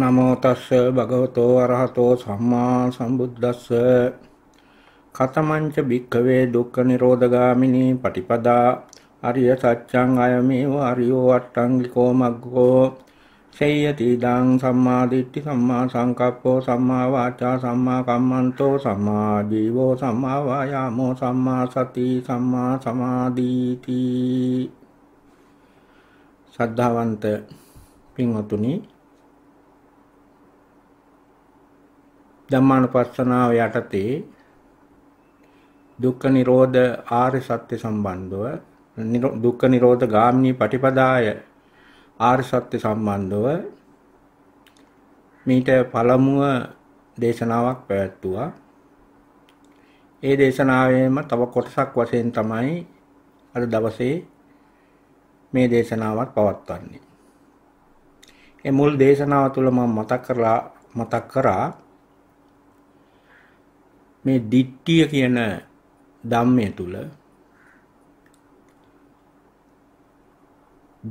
නමෝ තස්ස භගවතෝ අරහතෝ සම්මා සම්බුද්දස්ස කතමංච භික්ඛවේ දුක්ඛ නිරෝධගාමිනී පටිපදා අරිය සත්‍යං අයමේව අරියෝ අට්ඨංගිකෝ මග්ගෝ සේයති දං සම්මා දිට්ඨි සම්මා සංකප්පෝ සම්මා වාචා සම්මා කම්මන්තෝ සම්මා ජීවෝ සම්මා වායාමෝ සම්මා සති සම්මා සමාධීති සද්ධාවන්ත පින්වතුනි ධම්මානුපස්සනාව යටතේ දුක්ඛ නිරෝධ ආර්ය සත්‍ය සම්බන්ධව දුක්ඛ නිරෝධ ගාමිනී පටිපදාය ආර්ය සත්‍ය සම්බන්ධව මීට පළමුව දේශනාවක් පැවැත්තුවා. ඒ දේශනාවෙම තව කොටසක් වශයෙන් තමයි අද දවසේ මේ දේශනාවත් පවත්වන්නේ. ඒ මුල් දේශනාව තුළ මම මතක් කරලා මතක් කරා මේ ditthිය කියන ධම්මය තුල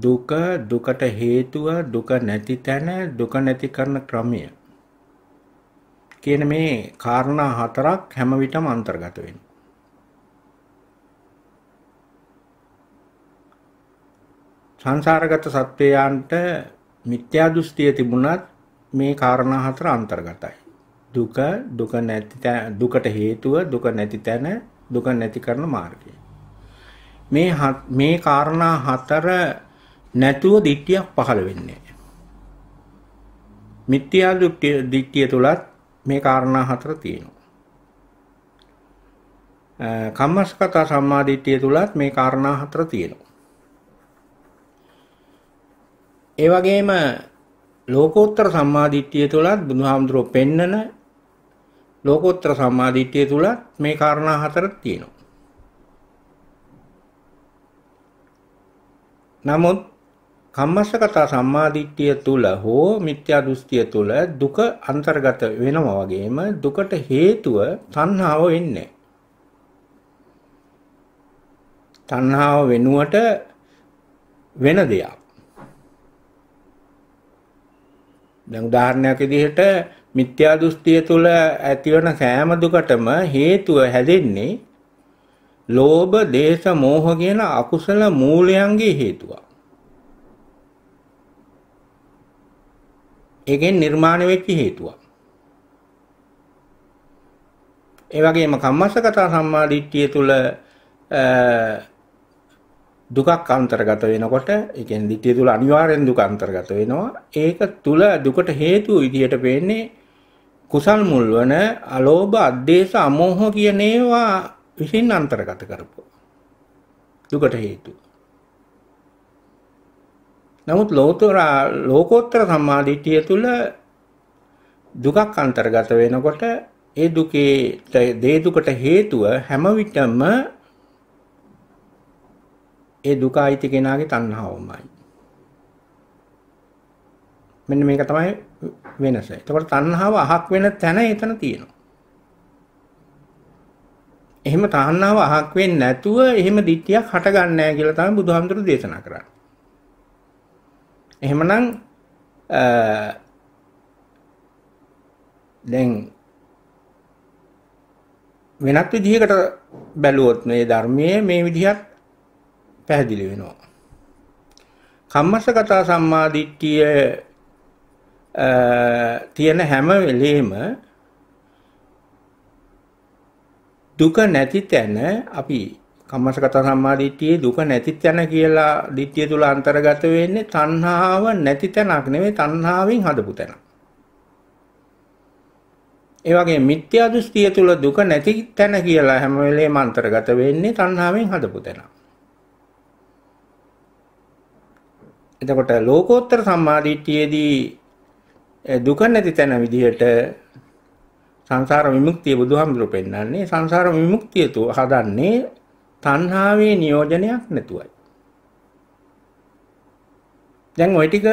දුක දුකට හේතුව දුක නැති තැන දුක නැති කරන ක්‍රමය කියන මේ කාරණා හතරක් හැම විටම අන්තර්ගත වෙනවා. සංසාරගත සත්වයන්ට මිත්‍යා දෘෂ්ටිය තිබුණත් මේ කාරණා හතර අන්තර්ගතයි. දුක දුක නැති දුකට හේතුව දුක නැති තැන දුක නැති කරන මාර්ගය මේ මේ කාරණා හතර නැතුව දිට්ඨියක් පහළ වෙන්නේ මිත්‍යා දිට්ඨිය තුලත් මේ කාරණා හතර තියෙනවා කම්මස්කත සම්මාදිට්ඨිය තුලත් මේ කාරණා හතර තියෙනවා ඒ වගේම ලෝකෝත්තර සම්මාදිට්ඨිය තුලත් බුදුහාමුදුරුවෝ පෙන්නන ලෝකෝත්තර සම්මාදිට්ඨිය තුලත් මේ කාරණා හතර තියෙනවා. නමුත් කම්මස්සගත සම්මාදිට්ඨිය තුල හෝ මිත්‍යා දෘෂ්ටිය තුල දුක අන්තර්ගත වෙනවා වගේම දුකට හේතුව තණ්හාව වෙන්නේ. තණ්හාව වෙනුවට වෙන දෙයක්. දැන් උදාහරණයක් විදිහට මිත්‍යා දෘෂ්ටිය තුළ ඇතිවන සෑම දුකටම හේතුව හැදෙන්නේ ලෝභ, දේශ, මෝහ කියන අකුසල මූලයන්ගේ හේතුව. ඒකෙන් නිර්මාණය වෙච්ච හේතුව. ඒ වගේම කම්මස්සගත සම්මාදිට්ඨිය තුළ දුකක් අන්තර්ගත වෙනකොට ඒ කියන්නේ ධිට්ඨිය තුළ අනිවාර්යෙන් දුක අන්තර්ගත වෙනවා. ඒක තුළ දුකට හේතු විදියට පේන්නේ කුසල් මුල්වන අලෝභ අද්දේශ අමෝහ කියන ඒවා විසින් අන්තර්ගත කරපු දුකට හේතු. නමුත් ලෝතර ලෝකෝත්තර සම්මාදිටිය තුල දුකක් අන්තර්ගත වෙනකොට ඒ දුකේ දේ දුකට හේතුව හැම විටම ඒ දුක ඇති කෙනාගේ තණ්හාවමයි. මෙන්න මේක තමයි වෙනස. එතකොට තණ්හාව අහක් වෙන තැන එතන තියෙනවා. එහෙම තණ්හාව අහක් වෙන්නේ නැතුව එහෙම ධිට්ඨියක් හටගන්නේ නැහැ කියලා තමයි බුදුහාමුදුරු දේශනා කරන්නේ. එහෙමනම් දැන් වෙනත් විදිහකට බැලුවොත් මේ ධර්මයේ මේ විදිහට පැහැදිලි වෙනවා. කම්මස්සගත සම්මාදිට්ඨිය තියෙන හැම වෙලේම දුක නැති තැන අපි කම්මසගත සම්මාදිට්ඨියේ දුක නැති තැන කියලා ditthිය තුල අන්තර්ගත වෙන්නේ තණ්හාව නැති තැනක් නෙවෙයි තණ්හාවෙන් හදපු තැනක්. ඒ වගේ මිත්‍යා දෘෂ්ටිය තුල දුක නැති තැන කියලා හැම වෙලේම අන්තර්ගත වෙන්නේ තණ්හාවෙන් හදපු තැනක්. එතකොට ලෝකෝත්තර සම්මාදිට්ඨියේදී දුක නැති තැන විදිහට සංසාර විමුක්තිය බුදුහාමුදුරු පෙන්වන්නේ සංසාර විමුක්තිය තු හදන්නේ තණ්හාවේ නියෝජනයක් නැතුවයි. දැන් ওই ටික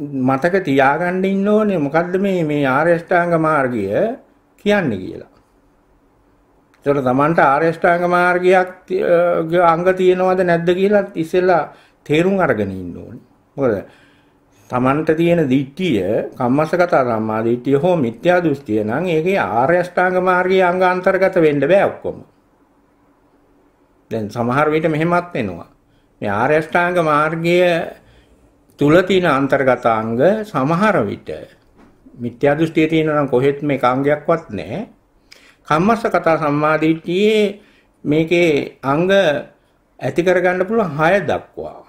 මතක තියාගන්න ඉන්න ඕනේ මොකද්ද මේ මේ ආර්ය අෂ්ටාංග මාර්ගය කියන්නේ කියලා. ඒතර තමන්ට ආර්ය අෂ්ටාංග මාර්ගයක් අංග තියෙනවද නැද්ද කියලා ඉස්සෙල්ලා තේරුම් අරගෙන ඉන්න ඕනේ. මොකද තමන්ට තියෙන දිට්ඨිය කම්මසගත සම්මා දිට්ඨිය හෝ මිත්‍යා දෘෂ්ටිය නම් ඒකේ ආර්ය අෂ්ටාංග මාර්ගයේ අංග අන්තර්ගත වෙන්න බෑ ඔක්කොම. දැන් සමහර විට මෙහෙමත් වෙනවා. මේ ආර්ය අෂ්ටාංග මාර්ගය තුල තියෙන අන්තර්ගත අංග සමහර විට මිත්‍යා දෘෂ්ටිය තියෙනවා නම් කොහෙත් මේ කාංගයක්වත් නැහැ. කම්මසගත සම්මා දිට්ඨියේ මේකේ අංග ඇති කරගන්න පුළුවන් 6 දක්වා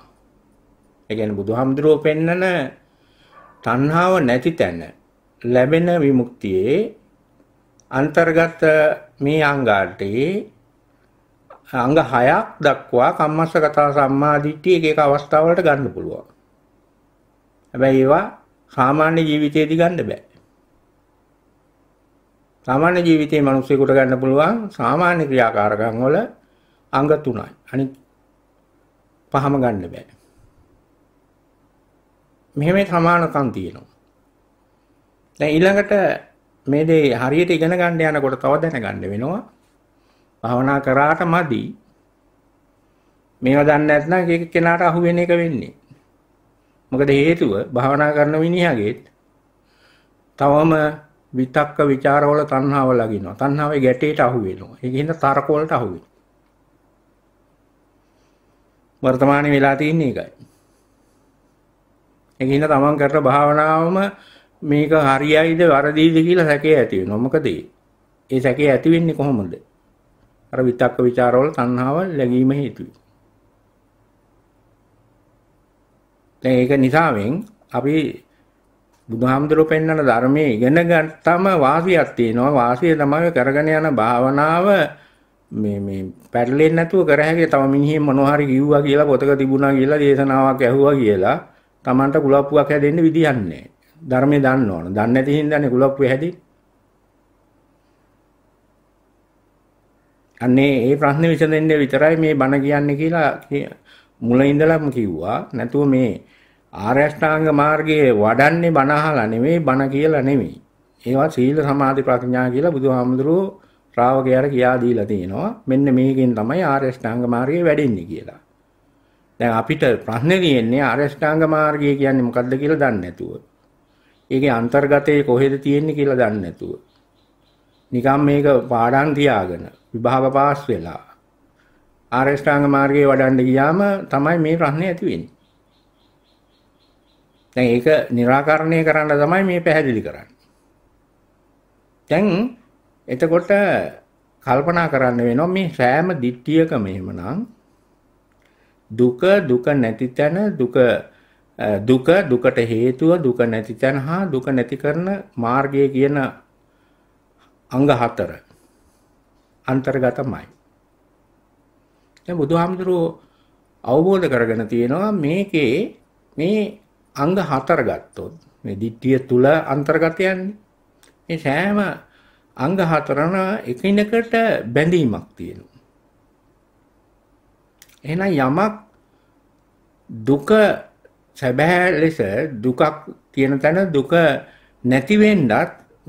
ඒ කියන්නේ බුදුහාමුදුරුව පෙන්නන තණ්හාව නැති තැන ලැබෙන විමුක්තියේ අන්තර්ගත මේ අංගාටේ අංග 6ක් දක්වා කම්මස්ස කතා සම්මාදිට්ඨිය එක එක අවස්ථාවලට ගන්න පුළුවන්. හැබැයි ඒවා සාමාන්‍ය ජීවිතයේදී ගන්න බෑ. සාමාන්‍ය ජීවිතයේ මිනිස්සුෙකුට ගන්න පුළුවන් සාමාන්‍ය ක්‍රියාකාරකම් වල අංග 3යි. අනිත් පහම ගන්න බෑ. මෙහෙම සමානකම් තියෙනවා. දැන් ඊළඟට මේ දේ හරියට ඉගෙන ගන්න යනකොට තව දැනගන්න වෙනවා. භවනා කරාට මදි. මේවා දන්නේ නැත්නම් ඒක කෙනාට අහු වෙන එක වෙන්නේ. මොකද හේතුව භවනා කරන මිනිහගේ තවම විතක්ක ਵਿਚාරවල තණ්හාව ලගිනවා. තණ්හාවේ ගැටේට අහු වෙනවා. ඒක හින්දා තරක වලට අහු වෙනවා. වර්තමානයේ වෙලා තියෙන්නේ ඒකයි. ඒක හින්දා තමන් කරන භාවනාවම මේක හරියයිද වැරදිද කියලා සැකේ ඇති වෙනවා. මොකද ඒ සැකේ ඇති වෙන්නේ කොහොමද? අර විතක්ක ਵਿਚාරවල තණ්හාව ලැබීම හේතුයි. දැන් ඒක නිසාවෙන් අපි බුදුහාමුදුරුවෝ පෙන්වන ධර්මයේ ඉගෙන ගන්නම වාසියක් තියෙනවා. වාසිය තමයි කරගෙන යන භාවනාව මේ මේ පැටලෙන්නේ නැතුව කර හැකේ තව මිනිහෙන් මොනවා හරි කිව්වා කියලා පොතක තිබුණා කියලා දේශනාවක් ඇහුවා කියලා Tamanට කුලප්පුවක් හැදෙන්න විදියක් නැහැ. ධර්මයේ දන්න ඕන. දන්නේ නැති හින්දානේ කුලප්පුව හැදෙන්නේ. අන්නේ ඒ ප්‍රශ්නේ විසඳෙන්නේ විතරයි මේ බණ කියන්නේ කියලා මුල ඉඳලම කිව්වා. නැතුව මේ ආරෂ්ඨාංග මාර්ගයේ වඩන්නේ බණ අහලා නෙමෙයි බණ කියලා නෙමෙයි. ඒවා සීල සමාධි ප්‍රඥා කියලා බුදුහාමුදුරුවෝ ශ්‍රාවකයාට කියා දීලා තිනවා. මෙන්න මේකෙන් තමයි ආරෂ්ඨාංග මාර්ගයේ වැඩෙන්නේ කියලා. දැන් අපිට ප්‍රශ්නේ තියෙන්නේ අරෂ්ඨාංග මාර්ගය කියන්නේ මොකද්ද කියලා දන්නේ නැතුව. ඒකේ අන්තර්ගතයේ කොහෙද තියෙන්නේ කියලා දන්නේ නැතුව. නිකම් මේක පාඩම් තියාගෙන විභාග පාස් වෙලා ආරෂ්ඨාංග මාර්ගයේ වඩන්න ගියාම තමයි මේ ප්‍රශ්නේ ඇති වෙන්නේ. දැන් ඒක निराකරණය කරන්න තමයි මේ පැහැදිලි කරන්නේ. දැන් එතකොට කල්පනා කරන්න වෙනවා මේ සෑම දිට්ඨියකම එහෙමනම් දුක දුක නැති තැන දුක දුක දුකට හේතුව දුක නැති තැන හා දුක නැති කරන මාර්ගය කියන අංග හතර අන්තර්ගතමයි. දැන් බුදුහාමුදුරුවෝ අවබෝධ කරගෙන තියෙනවා මේකේ මේ අංග හතර ගත්තොත් මේ ditthිය තුල අන්තර්ගත යන්නේ. මේ සෑම අංග හතරන එකිනෙකට බැඳීමක් තියෙනවා. එහෙනම් යමක් දුක සැබෑ ලෙස දුකක් තියෙන තැන දුක නැති වෙන්නත්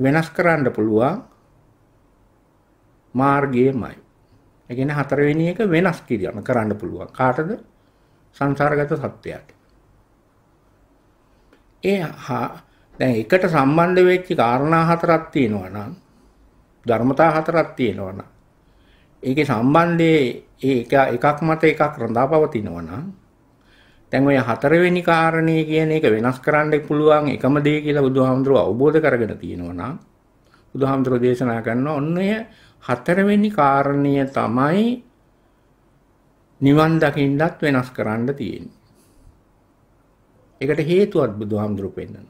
වෙනස් කරන්න පුළුවන් මාර්ගයමයි. ඒ කියන්නේ හතරවෙනි එක වෙනස් කිරීම කරන්න පුළුවන්. කාටද? සංසාරගත සත්‍යයට. ඒ දැන් එකට සම්බන්ධ වෙච්ච කාරණා හතරක් තියෙනවා නම් ධර්මතා හතරක් තියෙනවා නම් ඒකේ සම්බන්ධයේ ඒක එකක් මත එකක් රඳා පවතිනවා නම් දැන් ඔය හතරවෙනි කාරණේ කියන එක වෙනස් කරන්න පුළුවන් එකම දේ කියලා බුදුහාමුදුරුව අවබෝධ කරගෙන තියෙනවා නම් බුදුහාමුදුරුව දේශනා කරන ඔන්න ඔය හතරවෙනි කාරණය තමයි නිවන් දකින්නත් වෙනස් කරන්න තියෙන්නේ. ඒකට හේතුවත් බුදුහාමුදුරුව පෙන්නන.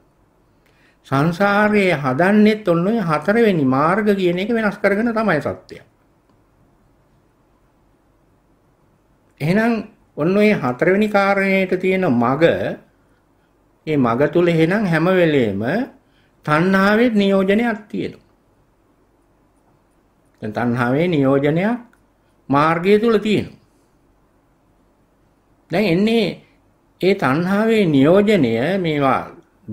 සංසාරයේ හදන්නෙත් ඔන්න ඔය හතරවෙනි මාර්ග කියන එක වෙනස් කරගෙන තමයි සත්‍යය. එහෙනම් ඔන්න ඔය හතරවෙනි කාරණයට තියෙන මග මේ මග තුල එහෙනම් හැම වෙලෙම තණ්හාවේ නියෝජනයක් තියෙනවා. දැන් තණ්හාවේ නියෝජනයක් මාර්ගය තුල තියෙනවා. දැන් එන්නේ ඒ තණ්හාවේ නියෝජනය මේවා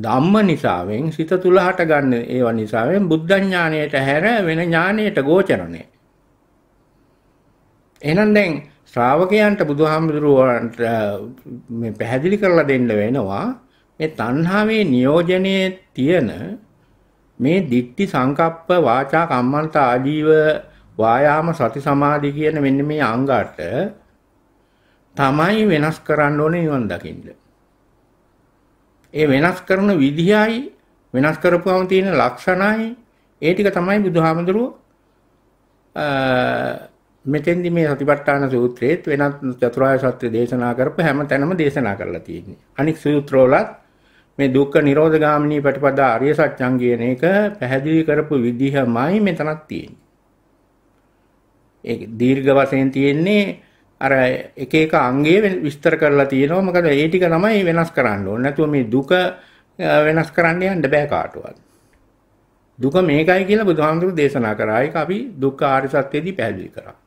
ධම්ම නිසාවෙන් සිත තුල හටගන්න ඒවා නිසාවෙන් බුද්ධ ඥානයට හැර වෙන ඥානයට ගෝචර නැහැ. එහෙනම් දැන් ශ්‍රාවකයන්ට බුදුහාමුදුරුවන්ට මේ පැහැදිලි කරලා දෙන්න වෙනවා මේ තණ්හාවේ නියෝජනයේ තියෙන මේ ditthi සංකප්ප වාචා කම්මන්ත ආජීව වායාම සති සමාධි කියන මෙන්න මේ අංගات තමයි වෙනස් කරන්න ඕනේ නිවන් දකින්න. ඒ වෙනස් කරන විදිහයි වෙනස් කරපුවම තියෙන ලක්ෂණයි ඒ ටික තමයි බුදුහාමුදුරුවෝ මෙතෙන්දි මේ සතිපට්ඨාන සූත්‍රයේත් වෙනත් චතුරාර්ය සත්‍ය දේශනා කරපු හැම තැනම දේශනා කරලා තියෙන්නේ. අනික් සූත්‍රවලත් මේ දුක්ඛ නිරෝධ ගාමිනී ප්‍රතිපදා ආර්ය සත්‍යං කියන එක පැහැදිලි කරපු විදිහමයි මෙතනක් තියෙන්නේ. ඒක දීර්ඝ වශයෙන් තියෙන්නේ අර එක එක අංගයේ විස්තර කරලා තියෙනවා. මොකද ඒ ටික තමයි වෙනස් කරන්න ඕනේ. නැතුව මේ දුක වෙනස් කරන්න යන්න බෑ කාටවත්. දුක මේකයි කියලා බුදුහාමුදුරු දේශනා කරා. ඒක අපි දුක්ඛ ආර්ය සත්‍යයේදී පැහැදිලි කරා.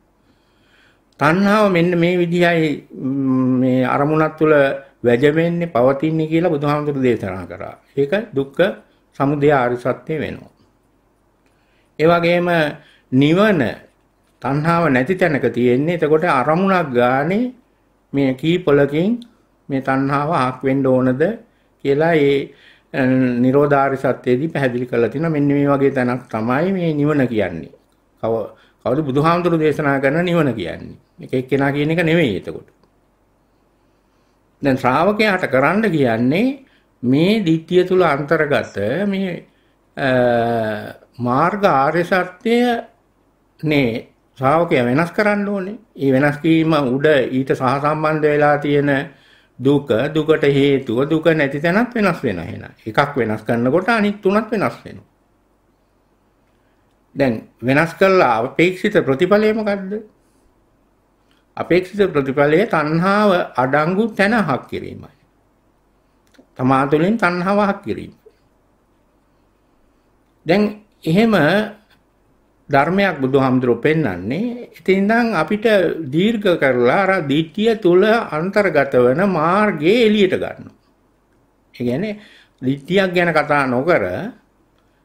තණ්හාව මෙන්න මේ විදිහයි මේ අරමුණක් තුල වැජෙන්නේ පවතින්නේ කියලා බුදුහාමුදුරු දේශනා කරා. ඒක දුක්ඛ සමුදය ආරි සත්‍ය වෙනවා. ඒ වගේම නිවන තණ්හාව නැති තැනක තියෙන්නේ. එතකොට අරමුණක් ගානේ මේ කීපලකින් මේ තණ්හාව ආක් වෙන්න ඕනද කියලා ඒ නිරෝධාරි සත්‍යයේදී පැහැදිලි කරලා තිනවා. මෙන්න මේ වගේ තැනක් තමයි මේ නිවන කියන්නේ. කව කවුරු බුදුහාමුදුරු දේශනා කරන නිවන කියන්නේ. මේක එක්කෙනා කියන එක නෙවෙයි එතකොට. දැන් ශ්‍රාවකයාට කරන්න කියන්නේ මේ ධිට්ඨිය තුල අන්තර්ගත මේ මාර්ග ආර්ය සත්‍ය නේ ශ්‍රාවකයා වෙනස් කරන්න ඕනේ. ඒ වෙනස් වීම උඩ ඊට සහසම්බන්ධ වෙලා තියෙන දුක, දුකට හේතුව, දුක නැති තැනත් වෙනස් වෙනවා එහෙනම්. එකක් වෙනස් කරනකොට අනිත් තුනත් වෙනස් වෙනවා. දැන් වෙනස් කරලා අපේක්ෂිත ප්‍රතිඵලය මොකද්ද? අපේක්ෂිත ප්‍රතිඵලය තණ්හාව අඩංගු තැන හක් කිරීමයි. තමා තුළින් තණ්හාව හක් කිරීම. දැන් එහෙම ධර්මයක් බුදුහාමුදුරුවෝ පෙන්වන්නේ ඉතින්නම් අපිට දීර්ඝ කරලා අර ධිට්ඨිය තුල අන්තර්ගත වෙන මාර්ගය එළියට ගන්නවා. ඒ කියන්නේ ධිට්ඨියක් ගැන කතා නොකර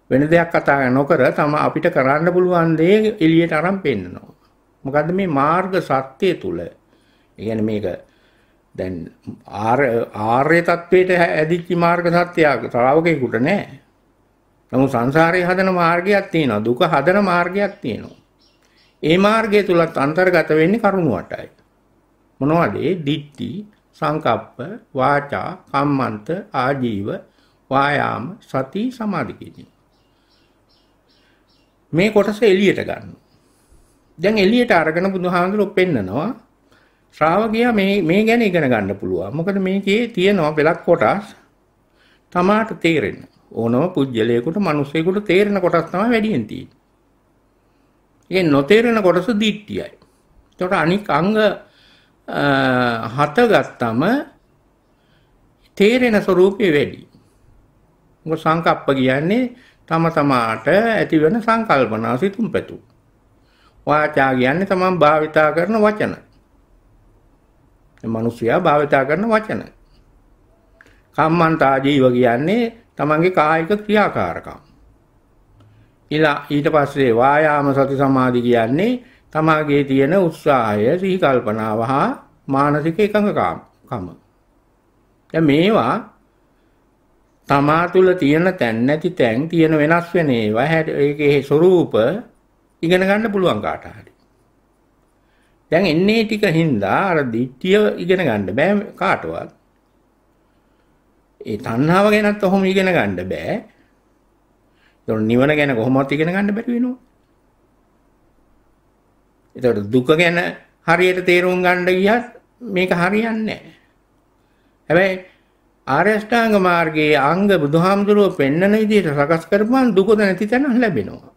වෙන දෙයක් කතා නොකර තම අපිට කරන්න පුළුවන් දේ එළියට අරන් පෙන්නනවා. මොකද්ද මේ මාර්ග සත්‍ය තුල? يعني මේක දැන් ආර්ය தത്വයට ඇදිච්ච මාර්ග සත්‍යයක් ශ්‍රාවකෙකුට නෑ. නමුත් සංසාරේ හදන මාර්ගයක් තියෙනවා. දුක හදන මාර්ගයක් තියෙනවා. ඒ මාර්ගය තුලත් අන්තර්ගත වෙන්නේ කරුණාවටයි. මොනවද ඒ? දිට්ටි, සංකප්ප, වාචා, කම්මන්ත, ආජීව, වායාම, සති, සමාධි කියන්නේ. මේ කොටස එළියට ගන්න. දැන් එළියට අරගෙන බුදුහාමුදුරුවෝ පෙන්නනවා ශ්‍රාවකයා මේ මේ ගැන ඉගෙන ගන්න පුළුවන්. මොකද මේකේ තියෙනවා පළක් කොටස් තමාට තේරෙන. ඕනම පුජ්‍යලයකට මිනිස්සෙකුට තේරෙන කොටස් තමයි වැඩියෙන් තියෙන්නේ. ඒ නොතේරෙන කොටස දිට්ඨියයි. එතකොට අනික් අංග හත ගත්තම තේරෙන ස්වરૂපේ වැඩි. මොකද සංකප්ප කියන්නේ තම තමාට ඇතිවන සංකල්පනා සිතුම් පැතුම්. වාචා කියන්නේ තමන් භාවිතා කරන වචන. මනුස්සයා භාවිතා කරන වචන. කම්මන්තා ජීව කියන්නේ තමන්ගේ කායික ක්‍රියාකාරකම්. ඊලා ඊට පස්සේ වායාම සති සමාධි කියන්නේ තමාගේ තියෙන උත්සාහය, සිහි කල්පනාව හා මානසික එකඟකම. දැන් මේවා තමා තුල තියෙන තැන් නැති තැන් තියෙන වෙනස් වෙන ඒවා ඒකේ ස්වરૂප ඉගෙන ගන්න පුළුවන් කාට හරි. දැන් එන්නේ ටික හින්දා අර දිට්ඨිය ඉගෙන ගන්න බෑ කාටවත්. ඒ තණ්හාව ගැනත් ඔහොම ඉගෙන ගන්න බෑ. ඒතකොට නිවන ගැන කොහොමවත් ඉගෙන ගන්න බැරි වෙනවා. ඒතකොට දුක ගැන හරියට තේරුම් ගන්න ගියත් මේක හරියන්නේ නැහැ. හැබැයි ආරෂ්ඨාංග මාර්ගයේ අංග බුදුහාමුදුරුව පෙන්නන විදිහට සකස් කරපුවාන් දුක නැති තැනක් ලැබෙනවා.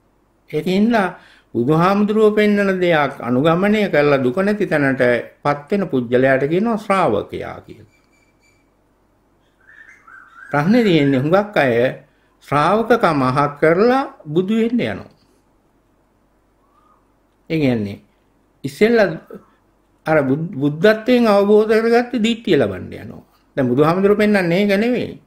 ඒකින්ලා බුදුහාමුදුරුව පෙන්නන දෙයක් අනුගමනය කරලා දුක නැති තැනටපත් වෙන පුජ්‍යලයාට කියනවා ශ්‍රාවකයා කියලා. ප්‍රශ්නේ තියෙන්නේ හුඟක් අය ශ්‍රාවකකම අහක් කරලා බුදු වෙන්න යනවා. ඒ කියන්නේ ඉස්සෙල්ලා අර බුද්ධත්වයෙන් අවබෝධ කරගත්ත දිට්ඨිය ලබන්න යනවා. දැන් බුදුහාමුදුරු පෙන්වන්නේ ඒක නෙවෙයි.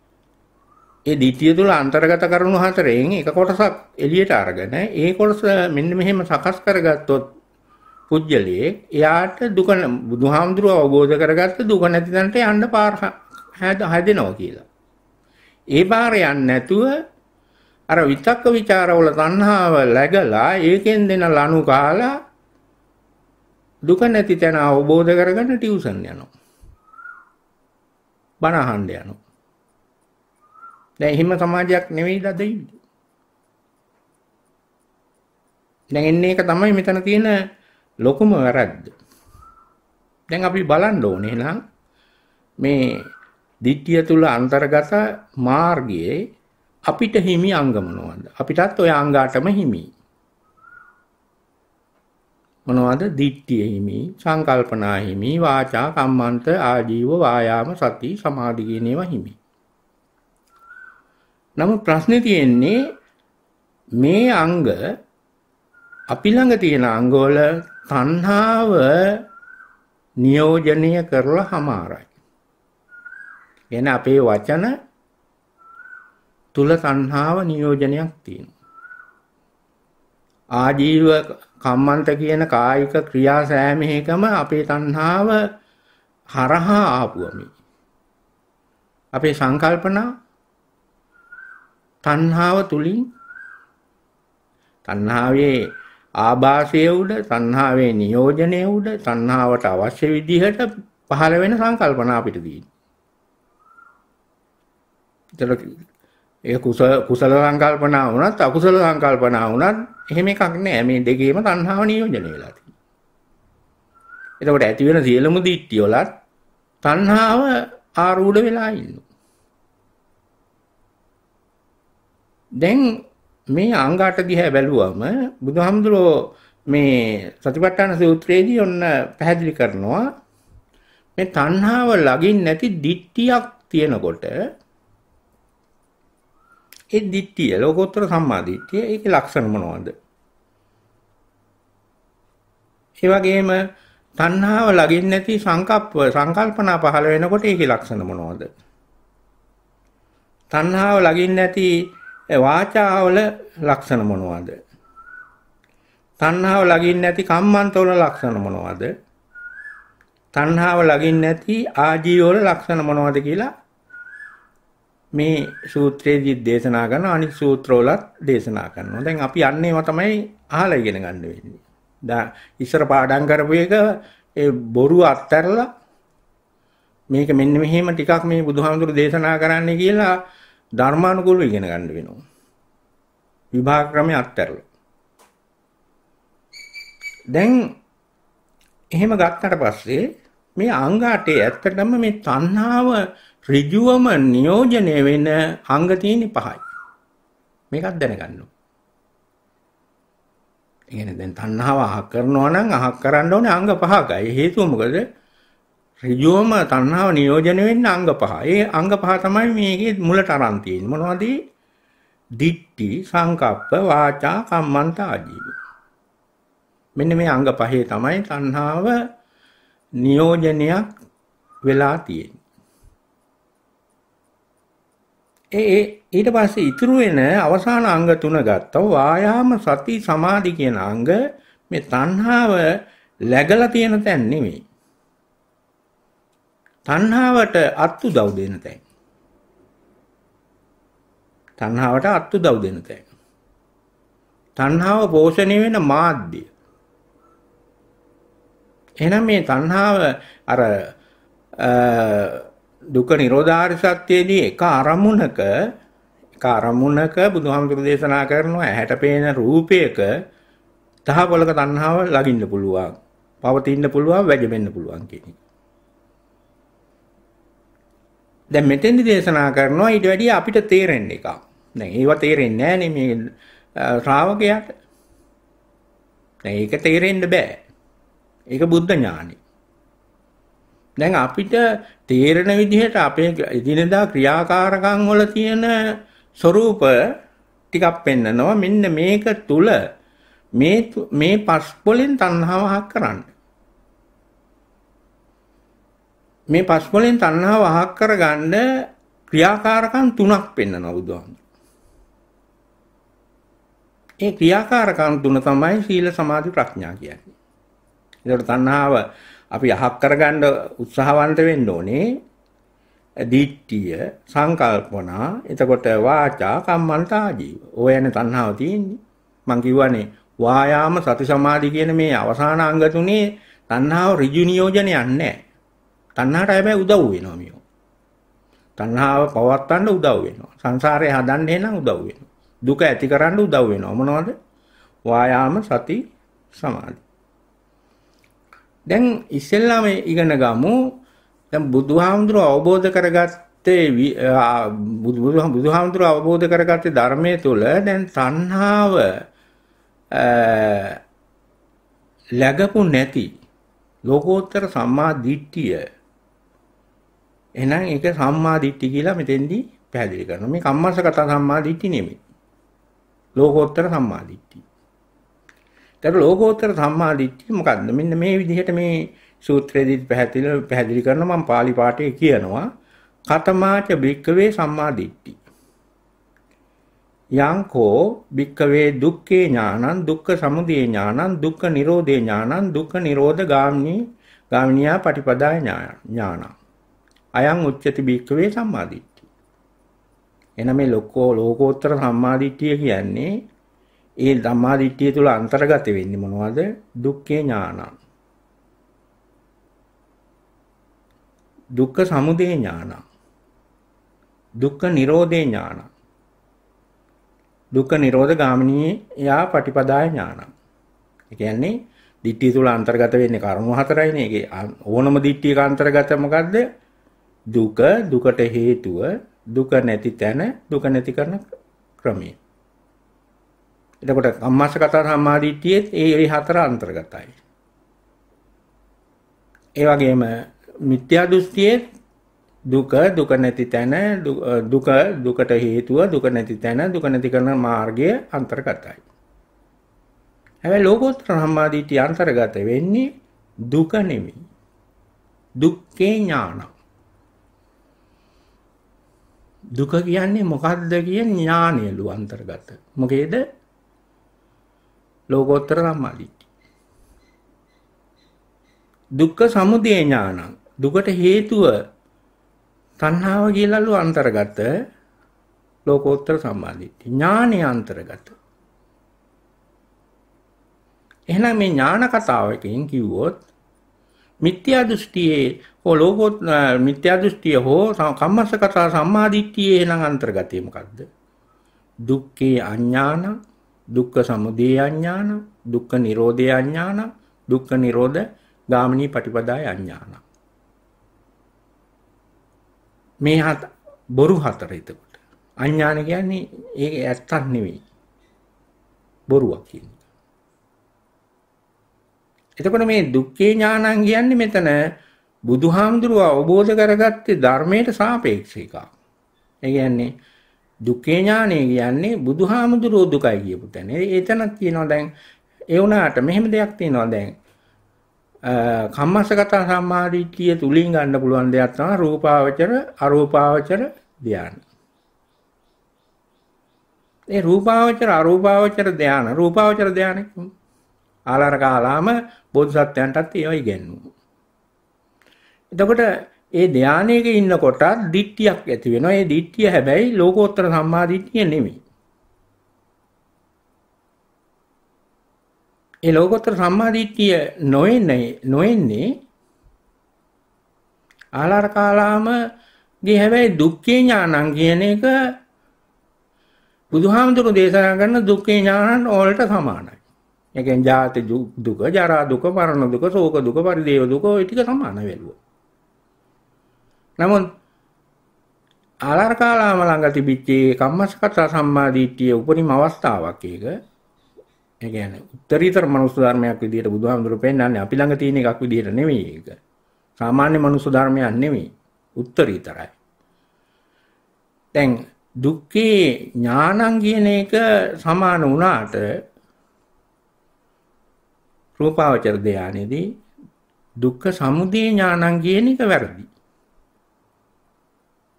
ඒ ද්විතිය තුල අන්තර්ගත කරුණු හතරෙන් එක කොටසක් එළියට අරගෙන ඒ කොටස මෙන්න මෙහෙම සකස් කරගත්තොත් පුජ්‍යලයේ එයාට දුක බුදුහාමුදුරුව අවබෝධ කරගත්ත දුක නැති තැනට යන්න පාර හැදෙනවා කියලා. ඒ පාර යන්නේ නැතුව අර විතක්ක ਵਿਚාරවල තණ්හාව läගලා ඒකෙන් දෙන ලනු කාලා දුක නැති තැන අවබෝධ කරගන්න ටියුෂන් යනවා. බණ අහන්න යනවා. දැන් එහෙම සමාජයක් නෙවෙයිද අද ඉන්නේ. දැන් එන්නේ එක තමයි මෙතන තියෙන ලොකුම වැරද්ද. දැන් අපි බලන්න ඕනේ නම් මේ ධිට්ඨිය තුල අන්තර්ගත මාර්ගයේ අපිට හිමි අංගම නොවන්ද අපිටත් ඔය අංගාටම හිමි මොනවද? දිට්ඨිය හිමි, සංකල්පනා හිමි, වාචා කම්මන්ත ආජීව වායාම සති සමාධි කියන ඒවා හිමි. නමුත් ප්‍රශ්නේ තියෙන්නේ මේ අංග අපි ළඟ තියෙන අංගවල තණ්හාව නියෝජනය කරලා හමාරයි. එන අපේ වචන තුල තණ්හාව නියෝජනයක් තියෙනවා. ආජීව කම්මන්ත කියන කායික ක්‍රියා සෑම එකම අපේ තණ්හාව හරහා ආපුවම අපේ සංකල්පනා තණ්හාව තුලින් තණ්හාවේ ආభాසයේ උඩ තණ්හාවේ නියෝජනයේ උඩ තණ්හාවට අවශ්‍ය විදිහට පහළ වෙන සංකල්පනා අපිට දීන්නේ. ඒක කුසල කුසල සංකල්පනා වුණත් අකුසල සංකල්පනා වුණත් එහෙම එකක් නෑ මේ දෙකේම තණ්හාව නියෝජනය වෙලා තියෙනවා. එතකොට ඇති වෙන සියලුම දිට්ටි වලත් තණ්හාව ආරූඪ වෙලා ඉන්නවා. දැන් මේ අංග 8 දිහා බැලුවම බුදුහාමුදුරෝ මේ සතිපට්ඨාන සූත්‍රයේදී ඔන්න පැහැදිලි කරනවා මේ තණ්හාව ළඟින් නැති දිට්ටියක් තියෙනකොට ඒ දිට්ඨිය ලෝකෝත්තර සම්මා දිට්ඨිය ඒකේ ලක්ෂණ මොනවද? ඒ වගේම තණ්හාව ලගින් නැති සංකප්ප සංකල්පනා පහළ වෙනකොට ඒකේ ලක්ෂණ මොනවද? තණ්හාව ලගින් නැති වාචාවල ලක්ෂණ මොනවද? තණ්හාව ලගින් නැති කම්මන්තවල ලක්ෂණ මොනවද? තණ්හාව ලගින් නැති ආජීවවල ලක්ෂණ මොනවද කියලා මේ සූත්‍රයේදී දේශනා කරන අනිත් සූත්‍රවලත් දේශනා කරනවා. දැන් අපි යන්නේ ඒවා තමයි අහලා ඉගෙන ගන්න වෙන්නේ. දැන් ඉස්සර පාඩම් කරපු එක ඒ බොරු අත්හැරලා මේක මෙන්න මෙහෙම ටිකක් මේ බුදුහාමුදුරු දේශනා කරන්න කියලා ධර්මානුකූලව ඉගෙන ගන්න වෙනවා. විභාග ක්‍රමයේ අත්හැරලා. දැන් එහෙම ගත්තට පස්සේ මේ අංග 8 ඇත්තටම මේ තණ්හාව ඍජුවම නියෝජනය වෙන අංග තියෙන්නේ පහයි. මේකත් දැනගන්න ඕනේ. කියන්නේ දැන් තණ්හාව අහක් කරනවා නම් අහක් කරන්න ඕනේ අංග පහකයි. හේතුව මොකද? ඍජුවම තණ්හාව නියෝජනය වෙන්න අංග පහ. ඒ අංග පහ තමයි මේකේ මුලට aran තියෙන්නේ. මොනවද? දිට්ටි, සංකප්ප, වාචා, කම්මන්ත ආජීව. මෙන්න මේ අංග පහේ තමයි තණ්හාව නියෝජනයක් වෙලා තියෙන්නේ. ඒ ඊට පස්සේ ඉතුරු වෙන අවසාන අංග තුන ගත්තා වායාම සති සමාධි කියන අංග මේ තණ්හාව läගලා තියෙන තැන් නෙමෙයි. තණ්හාවට අත්උදව් දෙන තැන්. තණ්හාවට අත්උදව් දෙන තැන්. තණ්හාව පෝෂණය වෙන මාධ්‍ය. එහෙනම් මේ තණ්හාව අර දුක නිරෝධාරි සත්‍යයේදී එක අරමුණක එක අරමුණක බුදුහාමුදුරු දේශනා කරනවා ඇහැට පේන රූපයක තහවලක තණ්හාව ලගින්න පුළුවන්. පවතින්න පුළුවන්, වැජෙන්න පුළුවන් කියන එක. දැන් මෙතෙන්දි දේශනා කරනවා ඊට වැඩිය අපිට තේරෙන්න එක. දැන් ඒව තේරෙන්නේ නැහැ මේ ශ්‍රාවකයාට. දැන් ඒක තේරෙන්න බෑ. ඒක බුද්ධ ඥානෙ. දැන් අපිට තේරෙන විදිහට අපේ එදිනෙදා ක්‍රියාකාරකම් වල තියෙන ස්වરૂප ටිකක් පෙන්නනවා මෙන්න මේක තුල මේ මේ පස් වලින් තණ්හාව හක් කරන්න මේ පස් වලින් තණ්හාව හක් කරගන්න ක්‍රියාකාරකම් තුනක් පෙන්නනවා බුදුහාමුදුරුවෝ ඒ ක්‍රියාකාරකම් තුන තමයි සීල සමාධි ප්‍රඥා කියන්නේ. ඒකට තණ්හාව අපි අහක් කරගන්න උත්සාහවන්ත වෙන්න ඕනේ දිට්ඨිය සංකල්පනා එතකොට වාචා කම්මන්තා ජීව. ඔය යන තණ්හාව තියෙන්නේ. මං කියවනේ වායාම සති සමාධි කියන මේ අවසාන අංග තුනේ තණ්හාව ඍජු නියෝජනයක් නැහැ. තණ්හාට හැබැයි උදව් වෙනවා මියෝ. තණ්හාව පවත්වන්න උදව් වෙනවා. සංසාරේ හදන්න එනම් උදව් වෙනවා. දුක ඇති කරන්න උදව් වෙනවා. මොනවද? වායාම සති සමාධි දැන් ඉස්සෙල්ලාම ඉගෙන ගමු දැන් බුදුහාමුදුරුව අවබෝධ කරගත්තේ බුදුහාමුදුරුව අවබෝධ කරගත්තේ ධර්මයේ තුල දැන් තණ්හාව ලැබපු නැති ලෝකෝත්තර සම්මා දිට්ඨිය එහෙනම් ඒක සම්මා දිට්ඨිය කියලා මෙතෙන්දී පැහැදිලි කරනවා මේ කම්මස්සගත සම්මා දිට්ඨිය නෙමෙයි ලෝකෝත්තර සම්මා දිට්ඨිය ඒතර ලෝකෝත්තර සම්මා දිට්ඨිය මොකද්ද? මෙන්න මේ විදිහට මේ සූත්‍රයේදී පැහැදිලි පැහැදිලි කරන මම පාලි පාඨයේ කියනවා කතමාච භික්කවේ සම්මා දිට්ඨි. යංකෝ භික්කවේ දුක්ඛේ ඥානං දුක්ඛ සමුදය ඥානං දුක්ඛ නිරෝධේ ඥානං දුක්ඛ නිරෝධ ගාමිනී ගාමිනියා පටිපදා ඥානං. අයං උච්චති භික්කවේ සම්මා දිට්ඨි. එන මේ ලෝකෝ ලෝකෝත්තර සම්මා දිට්ඨිය කියන්නේ ඒ ධම්මාදිට්ඨිය තුල අන්තර්ගත වෙන්නේ මොනවද? දුක්ඛේ ඥානං. දුක්ඛ සමුදය ඥානං. දුක්ඛ නිරෝධේ ඥානං. දුක්ඛ නිරෝධ ගාමිනී යා පටිපදාය ඥානං. ඒ කියන්නේ දිට්ඨිය තුල අන්තර්ගත වෙන්නේ කරුණු හතරයිනේ. ඒකේ ඕනම දිට්ඨියක අන්තර්ගත මොකද්ද? දුක, දුකට හේතුව, දුක නැති තැන, දුක නැති කරන ක්‍රමය. එතකොට කම්මස්ස කතා සම්මාදිට්ඨියෙත් ඒ හතර අන්තර්ගතයි. ඒ වගේම මිත්‍යා දෘෂ්ටියේ දුක දුක නැති තැන දුක දුකට හේතුව දුක නැති තැන දුක නැති කරන මාර්ගය අන්තර්ගතයි. හැබැයි ලෝකෝත්තර සම්මාදිට්ඨිය අන්තර්ගත වෙන්නේ දුක නෙමෙයි. දුක්ඛේ ඥාන. දුක කියන්නේ මොකද්ද කියන ඥානයලු අන්තර්ගත. මොකේද ලෝකෝත්තර සම්මාදිට්ඨිය. දුක්ඛ සමුදය ඥානං දුකට හේතුව තණ්හාව කියලාලු අන්තර්ගත ලෝකෝත්තර සම්මාදිට්ඨිය. ඥානෙ අන්තර්ගත. එහෙනම් මේ ඥාන කතාවකින් කිව්වොත් මිත්‍යා දෘෂ්ටියේ හෝ ලෝකෝත් මිත්‍යා දෘෂ්ටිය හෝ කම්මස්ස කතා සම්මාදිට්ඨියේ එහෙනම් අන්තර්ගතය මොකද්ද? දුක්ඛේ අඥානං දුක්ඛ සමුදය අඥාන, දුක්ඛ නිරෝධය අඥාන, දුක්ඛ නිරෝධ ගාමිනී පටිපදා අඥාන. මේ හත බොරු හතර එතකොට. අඥාන කියන්නේ ඒක ඇත්තක් නෙවෙයි. බොරුවක් කියන්නේ. එතකොට මේ දුක්ඛේ ඥානං කියන්නේ මෙතන බුදුහාමුදුරුව අවබෝධ කරගත්තේ ධර්මයට සාපේක්ෂ එකක්. ඒ කියන්නේ දුක්ඛේ ඥානය කියන්නේ බුදුහාමුදුරුවෝ දුකයි කියපු තැන. එතනක් කියනවා දැන් ඒ වුණාට මෙහෙම දෙයක් තියෙනවා දැන් කම්මස්සගත සම්මාදිට්ඨිය තුලින් ගන්න පුළුවන් දෙයක් තමයි රූපාවචර අරූපාවචර ධානය. ඒ රූපාවචර අරූපාවචර ධාන රූපාවචර ධානය ආලාර කාලාම බෝධිසත්වයන්ටත් ඒවා ඉගෙනුවා. එතකොට ඒ ධානයක ඉන්නකොට දිට්ඨියක් ඇති වෙනවා. ඒ දිට්ඨිය හැබැයි ලෝකෝත්තර සම්මා දිට්ඨිය නෙමෙයි. ඒ ලෝකෝත්තර සම්මා දිට්ඨිය නොෙන්නේ නොෙන්නේ ආලාර කාලාම ගේ හැබැයි දුක්ඛේ ඥානං කියන එක බුදුහාමුදුරු දේශනා කරන දුක්ඛේ ඥානන් වලට සමානයි. ඒ කියන්නේ ජාති දුක, ජරා දුක, මරණ දුක, ශෝක දුක, පරිදේව දුක ඔය ටික සමාන වෙලුවා. නමුත් ආලාරකාලාම ළඟ තිබිච්ච කම්මස්සකත සම්මා දිට්ඨිය උපරිම අවස්ථාවක් ඒක. ඒ කියන්නේ උත්තරීතර මනුස්ස ධර්මයක් විදිහට බුදුහාමුදුරු පෙන්නන්නේ අපි ළඟ තියෙන එකක් විදිහට නෙමෙයි ඒක. සාමාන්‍ය මනුස්ස ධර්මයක් නෙමෙයි. උත්තරීතරයි. දැන් දුක්ඛේ ඥානං කියන එක සමාන වුණාට රූපාවචර ධානයේදී දුක්ඛ සමුදය ඥානං කියන එක වැරදි.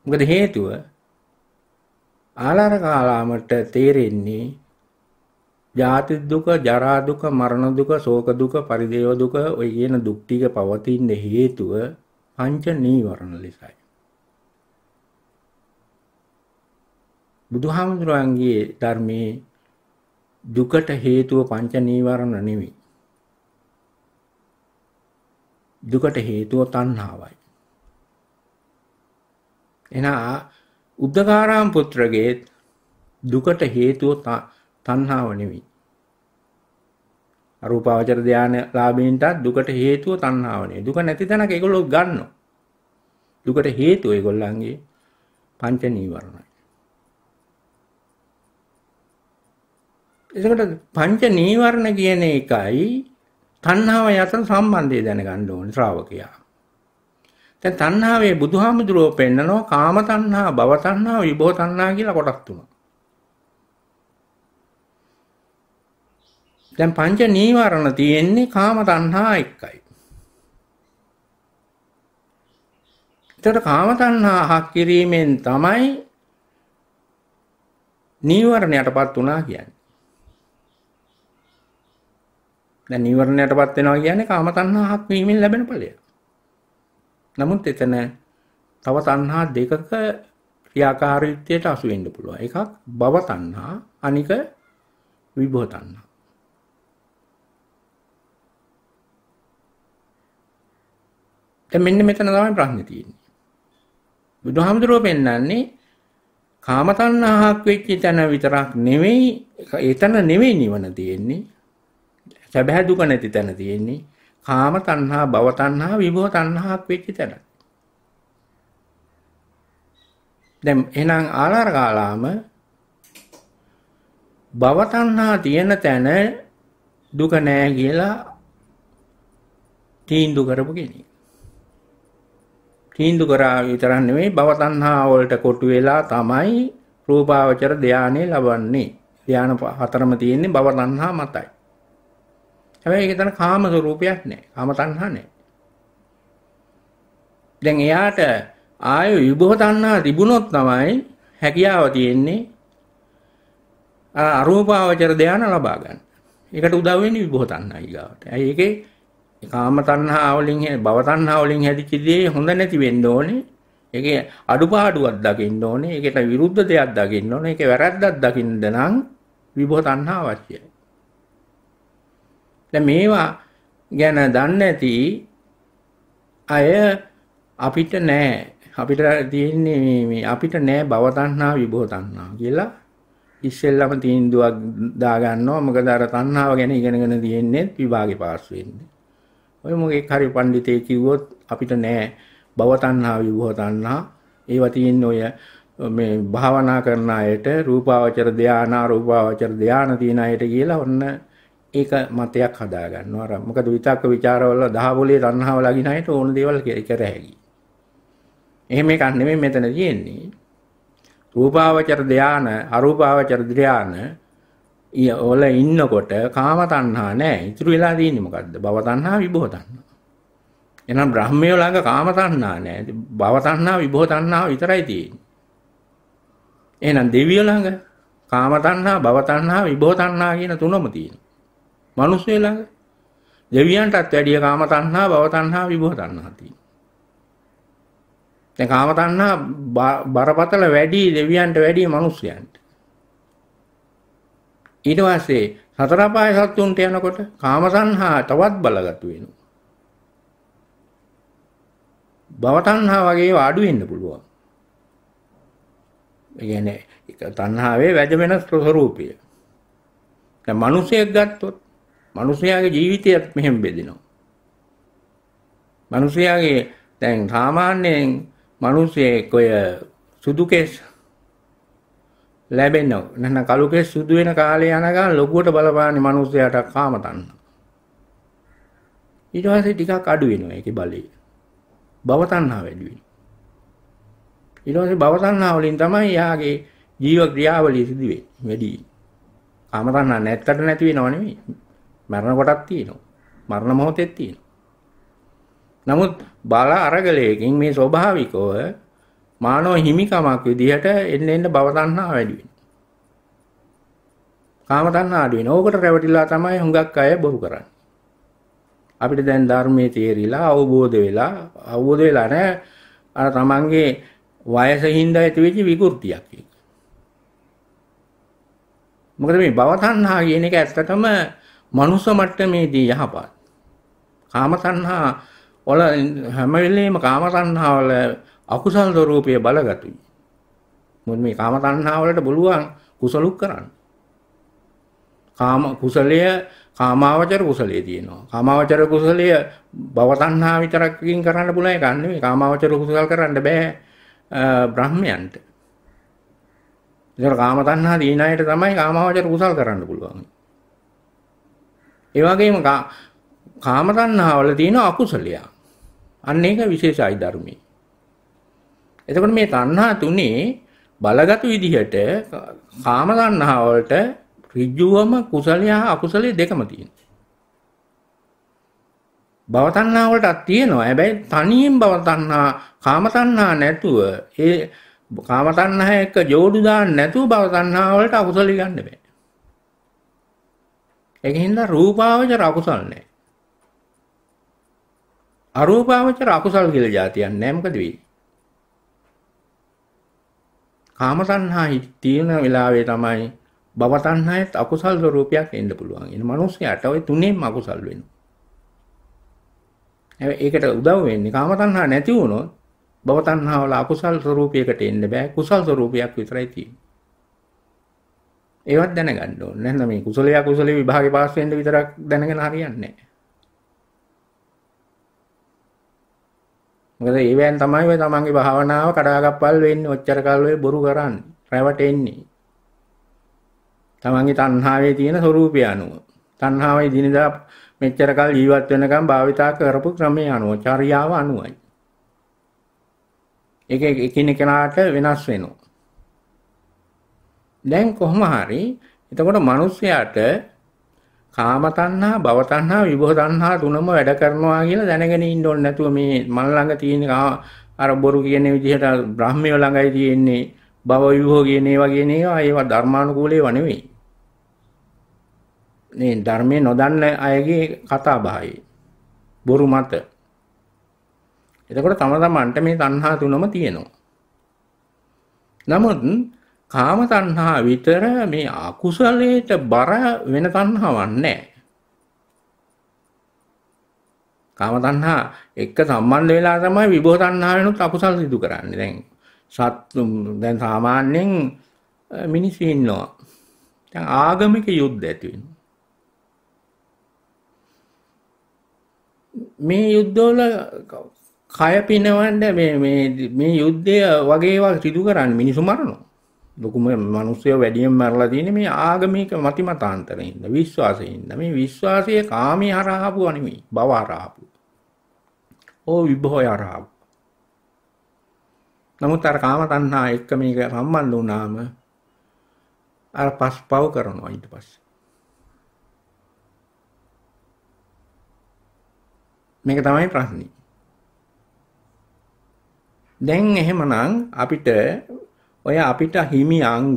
මොකද හේතුව ආලාර කාලාමට තේරෙන්නේ ජාති දුක, ජරා දුක, මරණ දුක, ශෝක දුක, පරිදේව දුක ඔය කියන දුක් ටික පවතින හේතුව පංච නීවරණ ලෙසයි. බුදුහාමුදුරන්ගේ ධර්මයේ දුකට හේතුව පංච නීවරණ නෙවෙයි. දුකට හේතුව තණ්හාවයි. එනා උද්දකාරාම් පුත්‍රගේ දුකට හේතුව තණ්හාව නෙවෙයි. අරූපාවචර ධාන ලාභීන්ට දුකට හේතුව තණ්හාව නෙවෙයි. දුක නැති තැනක ඒගොල්ලෝ ගන්නවා. දුකට හේතුව ඒගොල්ලන්ගේ පංච නීවරණයි. එතකොට පංච නීවරණ කියන එකයි තණ්හාව අතර සම්බන්ධය දැනගන්න ඕනේ ශ්‍රාවකයා. දැන් තණ්හාවේ බුදුහාමුදුරුවෝ පෙන්නනවා කාම තණ්හා, භව තණ්හා, විභව තණ්හා කියලා කොටස් තුනක්. දැන් පංච නීවරණ තියෙන්නේ කාම තණ්හා එකයි. එතකොට කාම තණ්හා හක් කිරීමෙන් තමයි නීවරණයටපත් වුණා කියන්නේ. දැන් නීවරණයටපත් වෙනවා කියන්නේ කාම තණ්හා හක් වීමෙන් ලැබෙන ඵලයක්. නමුත් එතන තව තණ්හා දෙකක ක්‍රියාකාරීත්වයට අසු වෙන්න පුළුවන්. එකක් භව තණ්හා, අනික විභව තණ්හා. දැන් මෙන්න මෙතන තමයි ප්‍රශ්නේ තියෙන්නේ. බුදුහාමුදුරුවෝ පෙන්වන්නේ කාම තණ්හාවක් වෙච්ච තැන විතරක් නෙවෙයි, එතන නෙවෙයි නිවන තියෙන්නේ. සැබෑ දුක නැති තැන තියෙන්නේ. කාම තණ්හා භව තණ්හා විභව තණ්හාක් වෙච්ච තැන. දැන් එහෙනම් ආලාර කාලාම භව තණ්හා තියෙන තැන දුක නෑ කියලා තීන්දු කරපු කෙනෙක්. තීන්දු කරා විතරක් නෙමෙයි භව තණ්හා වලට කොටු වෙලා තමයි රූපාවචර ධානය ලබන්නේ. ධාන හතරම තියෙන්නේ භව තණ්හා මතයි. හැබැයි ඒක තන කාම ස්වરૂපයක් නෑ. කාම තණ්හා නෑ. දැන් එයාට ආය විභව තණ්හා තිබුණොත් තමයි හැකියාව තියෙන්නේ අර අරූපාවචර ධාන ලබා ගන්න. ඒකට උදව් වෙන්නේ විභව තණ්හා ඊගාවට. ඇයි ඒකේ කාම තණ්හා වලින් භව තණ්හා වලින් හැදිච්ච දේ හොඳ නැති වෙන්න ඕනේ. ඒකේ අඩුපාඩුවක් දකින්න ඕනේ. ඒකට විරුද්ධ දෙයක් දකින්න ඕනේ. ඒකේ වැරැද්දක් දකින්න නම් විභව තණ්හා අවශ්‍යයි. දැන් මේවා ගැන දන්නේ නැති අය අපිට නෑ අපිට තියෙන්නේ මේ මේ අපිට නෑ භව තණ්හා විභව තණ්හා කියලා ඉස්සෙල්ලම තීන්දුවක් දාගන්නවා මොකද අර තණ්හාව ගැන ඉගෙනගෙන තියෙන්නේ විභාගේ පාස් වෙන්නේ. ඔය මොකෙක් හරි පඬිතේ කිව්වොත් අපිට නෑ භව තණ්හා විභව තණ්හා ඒවා තියෙන්නේ ඔය මේ භාවනා කරන අයට රූපාවචර ධානා රූපාවචර ධානා තියෙන අයට කියලා ඔන්න ඒක මතයක් හදා ගන්නවා. අර මොකද විතක්ක ਵਿਚාරවල දහවලේ තණ්හාව ලගින අයට ඕන දේවල් කර හැකියි. එහෙම එකක් නෙමෙයි මෙතන තියෙන්නේ. රූපාවචර ධාන, අරූපාවචර ධාන ඔල ඉන්නකොට කාම තණ්හා නැහැ. ඉතුරු වෙලා තියෙන්නේ මොකද්ද? භව තණ්හා, විභව තණ්හා. එහෙනම් බ්‍රහ්මය ළඟ කාම තණ්හා නැහැ. භව තණ්හා, විභව තණ්හා විතරයි තියෙන්නේ. එහෙනම් දෙවියෝ ළඟ කාම තණ්හා, භව තණ්හා, විභව තණ්හා කියන තුනම තියෙනවා. මිනිස්සු ළඟ දෙවියන්ටත් වැඩිය කාම තණ්හා භව තණ්හා විභව තණ්හා තියෙනවා. දැන් කාම තණ්හා බරපතල වැඩි දෙවියන්ට වැඩිය මිනිස්සයන්ට. ඊට පස්සේ සතර පාය සත්තුන්ට යනකොට කාම තණ්හා තවත් බලගතු වෙනවා. භව තණ්හා වගේ අඩු වෙන්න පුළුවන්. ඒ කියන්නේ තණ්හාවේ වැද වෙන ස්වરૂපය. දැන් මිනිසෙක් ගත්තොත් මිනිසයාගේ ජීවිතයත් මෙහෙම බෙදෙනවා. මිනිසයාගේ දැන් සාමාන්‍යයෙන් මිනිසෙක් ඔය සුදු කෙස් ලැබෙනව. නැත්නම් කළු කෙස් සුදු වෙන කාලේ යනකම් ලොකුවට බලපාන්නේ මිනිසයාට කාම තණ්හ. ඊට පස්සේ ටිකක් අඩු වෙනවා ඒකේ බලය. භව තණ්හා වැඩි වෙනවා. ඊට පස්සේ භව තණ්හා වලින් තමයි යාගේ ජීව ක්‍රියාවලිය සිදු වෙන්නේ වැඩි. කාම තණ්හා නැත්තට නැති වෙනව නෙමෙයි. මරණ කොටක් තියෙනවා. මරණ මොහොතෙත් තියෙනවා. නමුත් බල අරගලයෙන් මේ ස්වභාවිකව මානව හිමිකමක් විදිහට එන්න එන්න භව තණ්හා වැඩි වෙනවා. කාම තණ්හා අඩු වෙනවා. ඕකට රැවටිලා තමයි හුඟක් අය බොරු කරන්නේ. අපිට දැන් ධර්මයේ තේරිලා අවබෝධ වෙලා අවබෝධ වෙලා නැහැ අර තමන්ගේ වයස හින්දා ඇතිවෙච්ච විකෘතියක් ඒක. මොකද මේ භව තණ්හා කියන එක ඇත්තටම මනුස්ස මට්ටමේදී යහපත්. කාම තණ්හා වල හැම වෙලෙම කාම තණ්හා වල අකුසල් ස්වરૂපයේ බලගතුයි. මොකද මේ කාම තණ්හා වලට බලුවන් කුසලුක් කරන්න. කාම කුසලය කාමාවචර කුසලයේ තියෙනවා. කාමාවචර කුසලය භව තණ්හා විතරකින් කරන්න පුළුවන් එකක් නෙමෙයි. කාමාවචර කුසල් කරන්න බෑ බ්‍රහ්මයන්ට. ඒතර කාම තණ්හා තියෙන අයට තමයි කාමාවචර කුසල් කරන්න පුළුවන්. ඒ වගේම කාම තණ්හාවල තියෙන අකුසලයක්. අන්න ඒක විශේෂයි ධර්මයේ. එතකොට මේ තණ්හා තුනේ බලගත් විදිහට කාම තණ්හාව වලට ඍජුවම කුසලයා අකුසලයේ දෙකම තියෙනවා. භව තණ්හාව වලටත් තියෙනවා. හැබැයි තනියෙන් භව තණ්හා කාම තණ්හා නැතුව ඒ කාම තණ්හා එක්ක جوړු දාන්න නැතුව භව තණ්හාව වලට අකුසල ගන්න බෑ. ඒක හින්දා රූපාවචර අකුසල් නැහැ. අරූපාවචර අකුසල් කියලා જાතියක් නැහැ මොකද වෙන්නේ? කාම සංහායි තියෙන වෙලාවේ තමයි භව සංහායත් අකුසල් ස්වરૂපයක් එන්න පුළුවන්. එන මිනිස්යාට ওই තුනෙන්ම අකුසල් වෙනවා. හැබැයි ඒකට උදව් වෙන්නේ කාම තණ්හා නැති වුණොත් භව තණ්හාවල අකුසල් ස්වરૂපයකට එන්න බෑ. කුසල් ස්වરૂපයක් විතරයි තියෙන්නේ. ඒවත් දැනගන්න ඕනේ. නැත්නම් මේ කුසලයා කුසලී විභාගේ පාස් වෙන්න විතරක් දැනගෙන හරියන්නේ නැහැ. මොකද ඒවෙන් තමයි ඔය තමන්ගේ භාවනාව කඩාගප්පල් වෙන්නේ. ඔච්චර කල් ඔය බොරු කරන්නේ. රැවටෙන්නේ. තමන්ගේ තණ්හාවේ තියෙන ස්වરૂපය අනුව. තණ්හාවයි දිනදා මෙච්චර කල් ජීවත් වෙනකම් භාවිතා කරපු ක්‍රමයේ අනුව, චර්යාව අනුවයි. ඒක එකිනෙකාට වෙනස් වෙනවා. දැන් කොහොම හරි එතකොට මිනිස්යාට කාම තණ්හා, භව තණ්හා, විභව තණ්හා තුනම වැඩ කරනවා කියලා දැනගෙන ඉන්න ඕනේ නැතුව මේ මල් ළඟ තියෙන අර බොරු කියන විදිහට බ්‍රාහ්මණය ළඟයි තියෙන්නේ භව විභව කියන ඒවා කියන ඒවා ඒවා ධර්මානුකූල ඒවා නෙවෙයි. මේ ධර්මයේ නොදන්න අයගේ කතා බහයි. බොරු මත. එතකොට තම තමන්ට මේ තණ්හා තුනම තියෙනවා. නමුත් කාම තණ්හා විතර මේ අකුසලයට බර වෙන තණ්හාවක් නැහැ. කාම තණ්හා එක්ක සම්බන්ධ වෙලා තමයි විභව තණ්හා වෙනුත් අකුසල් සිදු කරන්නේ. දැන් සත් දැන් සාමාන්‍යයෙන් මිනිස්සු ඉන්නවා. දැන් ආගමික යුද්ධ ඇති වෙනවා. මේ යුද්ධවල කය පිනවන්න මේ මේ මේ යුද්ධය වගේ ඒවා සිදු කරන්නේ මිනිසු මරනවා. ලොකුම මිනිස්සු වැඩියෙන් මරලා තියෙන්නේ මේ ආගමික මතිමතාන්තරින්ද විශ්වාසයෙන්ද මේ විශ්වාසයේ කාමී හරහාපුවා නෙමෙයි භව හරහාපු. ඕ විභවය හරහාපු. නමුත් අර කාම තණ්හා එක්ක මේක සම්බන්ධ වුණාම අර පස්පව කරනවා ඊට පස්සේ. මේක තමයි ප්‍රශ්නේ. දැන් එහෙමනම් අපිට ඔය අපිට හිමි අංග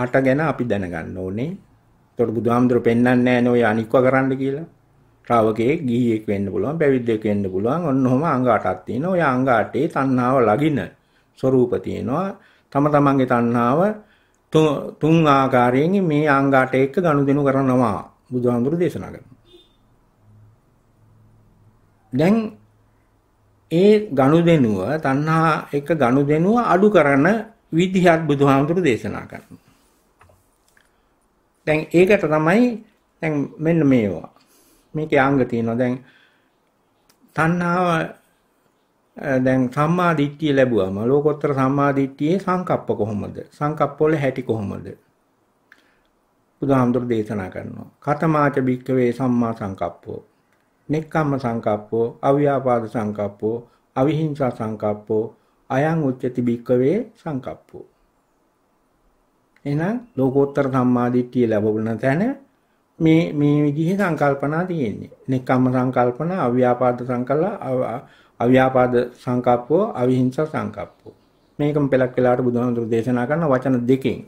අට ගැන අපි දැනගන්න ඕනේ. එතකොට බුදුහාමුදුරු පෙන්වන්නේ නැහැ ඔය අනික්ව කරන්න කියලා. ශ්‍රාවකයෙක් ගිහියෙක් වෙන්න පුළුවන්, පැවිද්දෙක් වෙන්න පුළුවන්. ඔන්න ඔහම අංග අටක් තියෙනවා. ඔය අංග අටේ තණ්හාව ලගින ස්වરૂප තියෙනවා. තම තමන්ගේ තණ්හාව තුන් ආකාරයෙන් මේ අංග අට එක්ක ගනුදෙනු කරනවා. බුදුහාමුදුරු දේශනා කරනවා. දැන් ඒ ගනුදෙනුව තණ්හා එක ගනුදෙනුව අඩු කරන විදිහක් බුදුහාමුදුරු දේශනා කරනවා. දැන් ඒකට තමයි දැන් මෙන්න මේවා. මේකේ අංග තියෙනවා. දැන් තණ්හාව දැන් සම්මා දිට්ඨිය ලැබුවම ලෝකෝත්තර සම්මා දිට්ඨියේ සංකප්ප කොහොමද? සංකප්ප වල හැටි කොහොමද? බුදුහාමුදුරු දේශනා කරනවා. කතමාච භික්කවේ සම්මා සංකප්පෝ. නෙක්ඛම්ම සංකප්පෝ, අව්‍යාපාද සංකප්පෝ, අවිහිංසා සංකප්පෝ අයං උච්චති භික්කවේ සංකප්පෝ. එහෙනම් ලෝකෝත්තර සම්මාදිට්ඨිය ලැබුණ තැන මේ මේ විදිහේ සංකල්පනා තියෙන්නේ. නෙක්කම්ම සංකල්පන, අව්‍යාපාද සංකල්ප, අව්‍යාපාද සංකප්පෝ, අවිහිංස සංකප්පෝ. මේකම පළක් වෙලාට බුදුහාමුදුරු දේශනා කරන වචන දෙකෙන්.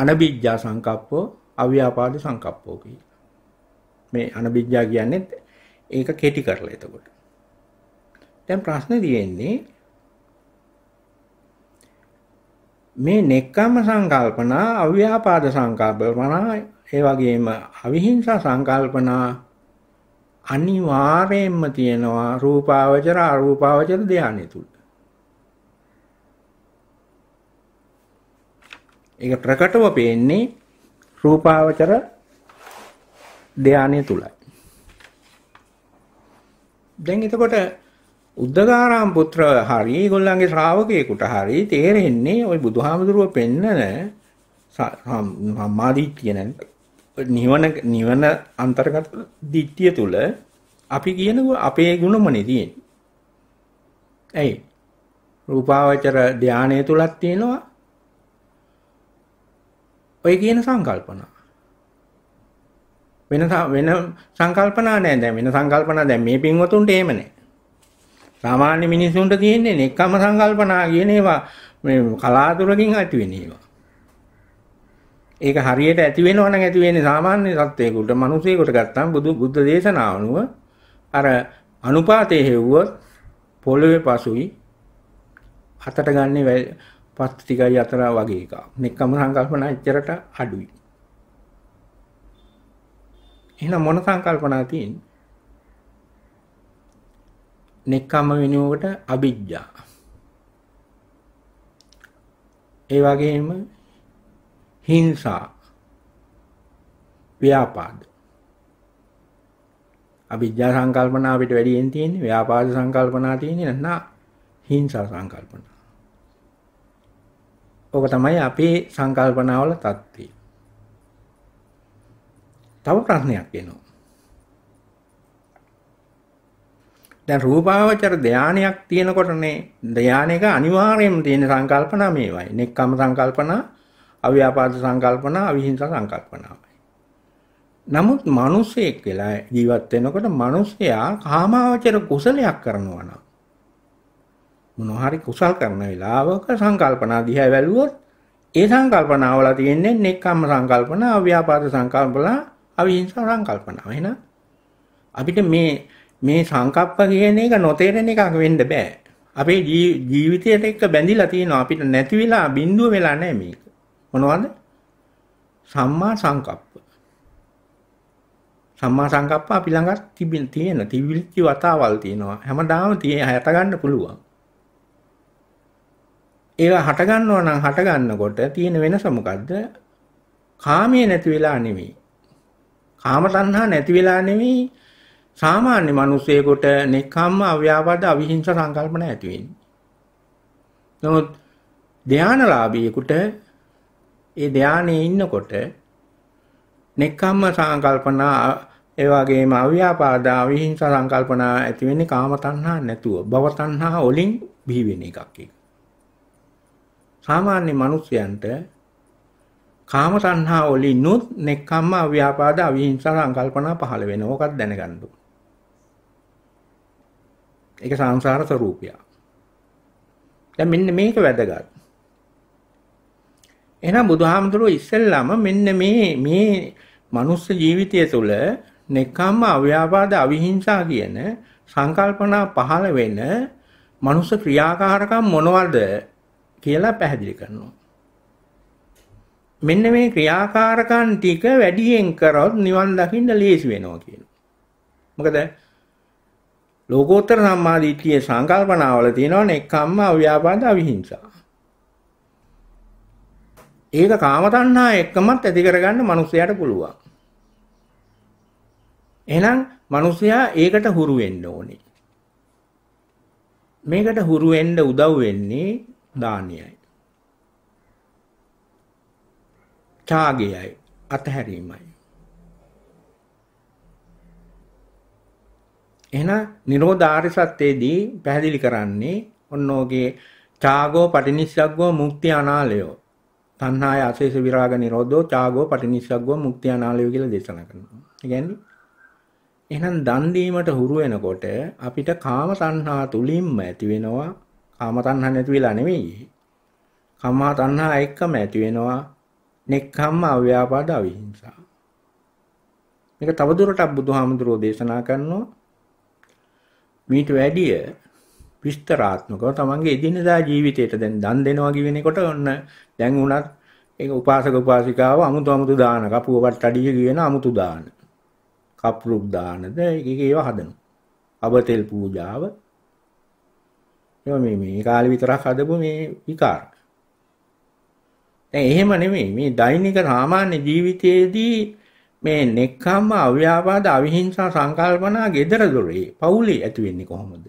අනබිජ්ජා සංකප්පෝ, අව්‍යාපාද සංකප්පෝ කියලා. මේ අනබිජ්ජා කියන්නේ ඒක කෙටි කරලා එතකොට. දැන් ප්‍රශ්නේ තියෙන්නේ මේ නෙක්කම සංකල්පනා අව්‍යාපාද සංකල්පනා ඒ වගේම අවිහිංසා සංකල්පනා අනිවාර්යයෙන්ම තියෙනවා රූපාවචර අරූපාවචර ධානය තුල. ඒක ප්‍රකටව පේන්නේ රූපාවචර ධානය තුලයි. දැන් එතකොට උද්දගාරාම පුත්‍ර හරි ඒගොල්ලන්ගේ ශ්‍රාවකයෙකුට හරි තේරෙන්නේ ওই බුදුහාමුදුරුව පෙන්නන සම්මාදිට්ඨිය නිවන නිවන අන්තර්ගත දිට්ඨිය තුල අපි කියන අපේ ගුණමනේ තියෙන්නේ. ඇයි? රූපාවචර ධානය තුලක් තියෙනවා. ඔය කියන සංකල්පනා. වෙන වෙන සංකල්පනා නෑ දැන් වෙන සංකල්පනා දැන් මේ පින්වතුන්ට එහෙම නෑ. සාමාන්‍ය මිනිසුන්ට තියෙන්නේ නෙක්කම සංකල්පනා කියන ඒවා මේ කලාතුරකින් ඇති වෙන ඒවා. ඒක හරියට ඇති වෙනව නම් ඇති වෙන්නේ සාමාන්‍ය සත්වයකට, මිනිසෙකුට ගත්තාම බුදු බුද්ධ දේශනාව අනුව අර අනුපාතයේ හෙව්වොත් පොළවේ පසුයි අතට ගන්නේ පස් ටිකයි අතර වගේ එකක්. නෙක්කම සංකල්පනා එච්චරට අඩුයි. එහෙනම් මොන සංකල්පනා තියෙන්නේ? නෙක්කම්ම වෙනුවට අභිජ්ජා. ඒ වගේම හිංසා ව්‍යාපාද අභිජ්ජා සංකල්පනා අපිට වැඩියෙන් තියෙන්නේ ව්‍යාපාද සංකල්පනා තියෙන්නේ නැත්නම් හිංසා සංකල්පනා. ඕක තමයි අපේ සංකල්පනාවල தත්ත්වය. තව ප්‍රශ්නයක් එනවා. දැන් රූපාවචර ධානයක් තියෙනකොටනේ ධානයක අනිවාර්යයෙන්ම තියෙන සංකල්පනා මේවයි. නෙක්කම් සංකල්පනා, අව්‍යාපාද සංකල්පනා, අවිහිංස සංකල්පනාවයි. නමුත් මිනිසෙක් වෙලා ජීවත් වෙනකොට මිනිසයා කාමාවචර කුසලයක් කරනවා නම් මොනවා හරි කුසල් කරන වෙලාවක සංකල්පනා දිහා වැළුවොත් ඒ සංකල්පනාවල තියෙන්නේ නෙක්ඛම්ම සංකල්පන, අව්‍යාපාද සංකල්පන, අවිහිංස සංකල්පන. එහෙනම් අපිට මේ මේ සංකප්ප කියන එක නොතේරෙන එකක් වෙන්න බෑ. අපේ ජීවිතයට එක්ක බැඳිලා තියෙනවා අපිට නැති වෙලා බිඳුව වෙලා නැහැ මේක. මොනවද? සම්මා සංකප්ප. සම්මා සංකප්ප අපි ළඟත් තිබෙන තියෙන තිවිච්ච වතාවල් තියෙනවා. හැමදාම තියෙන හට ගන්න පුළුවන්. ඒවා හට ගන්නවා නම් හට ගන්නකොට තියෙන වෙනස මොකද්ද? කාමයේ නැති වෙලා නෙමෙයි. කාම තණ්හා නැති වෙලා නෙමෙයි සාමාන්‍ය මිනිසෙකුට නෙකම්ම අව්‍යාපාද අවිහිංස සංකල්පන ඇති වෙන්නේ. නමුත් ධානලාභීෙකුට ඒ ධානයේ ඉන්නකොට නෙකම්ම සංකල්පන ඒ වගේම අව්‍යාපාද අවිහිංස සංකල්පන ඇති වෙන්නේ කාම තණ්හා නැතුව භව තණ්හා වලින් බිහි වෙන එකක් ඒක. සාමාන්‍ය මිනිසයන්ට කාම තණ්හා වලිනුත් නෙක්ඛම්ම අව්‍යාපාද අවිහිංසා සංකල්පනා පහළ වෙනවා. ඕකත් දැනගන්න ඕනේ. ඒක සංසාර ස්වરૂපයක්. දැන් මෙන්න මේක වැදගත්. එහෙනම් බුදුහාමුදුරුවෝ ඉස්සෙල්ලාම මෙන්න මේ මේ මනුස්ස ජීවිතය තුළ නෙකම්ම අව්‍යාපාද අවිහිංසා කියන සංකල්පනා පහළ වෙන මනුස්ස ක්‍රියාකාරකම් මොනවද කියලා පැහැදිලි කරනවා. මෙන්න මේ ක්‍රියාකාරකම් ටික වැඩියෙන් කරොත් නිවන් දකින්න ලේසි වෙනවා කියනවා. මොකද ලෝකෝත්තර සම්මාදිට්ඨියේ සංකල්පනාවල තියෙනවා නෙක්ඛම්ම අව්‍යාපාද අවිහිංසා. ඒක කාම තණ්හා එක්කමත් ඇති කරගන්න මිනිසයාට පුළුවන්. එහෙනම් මිනිසයා ඒකට හුරු වෙන්න ඕනේ. මේකට හුරු වෙන්න උදව් වෙන්නේ දානයයි. ඡාගයයි අතහැරීමයි. එහෙනම් නිරෝධාරි සත්‍යයේදී පැහැදිලි කරන්නේ ඔන්නෝගේ චාගෝ පටිනිස්සග්ගෝ මුක්ති අනාලයෝ තණ්හාය අශේෂ විරාග නිරෝධෝ චාගෝ පටිනිස්සග්ගෝ මුක්ති අනාලයෝ කියලා දේශනා කරනවා. ඒ කියන්නේ එහෙනම් දන් දීමට හුරු වෙනකොට අපිට කාම තණ්හා තුලින්ම ඇති වෙනවා කාම තණ්හා නැති වෙලා නෙවෙයි. කාමා තණ්හා එක්කම ඇති වෙනවා නෙක්ඛම්ම අව්‍යාපාද අවිහිංසා. මේක තවදුරටත් බුදුහාමුදුරෝ දේශනා කරනවා මීට වැඩිය විස්තරාත්මකව තමන්ගේ එදිනදා ජීවිතයට දැන් දන් දෙනවා කියනකොට ඔන්න දැන් උනත් ඒක උපාසක උපාසිකාව අමුතු අමුතු දාන කපුව වට්ටඩිය කියන අමුතු දාන කප්රුක් දානද ඒක ඒවා හදනවා අබතෙල් පූජාව මේ මේ කාලේ විතරක් හදපු මේ විකාර දැන් එහෙම නෙමෙයි මේ දෛනික සාමාන්‍ය ජීවිතයේදී මේ නෙක්ඛම්ම අව්‍යාපාද අවිහිංසා සංකල්පනා gedara dore පෞලි ඇති වෙන්නේ කොහොමද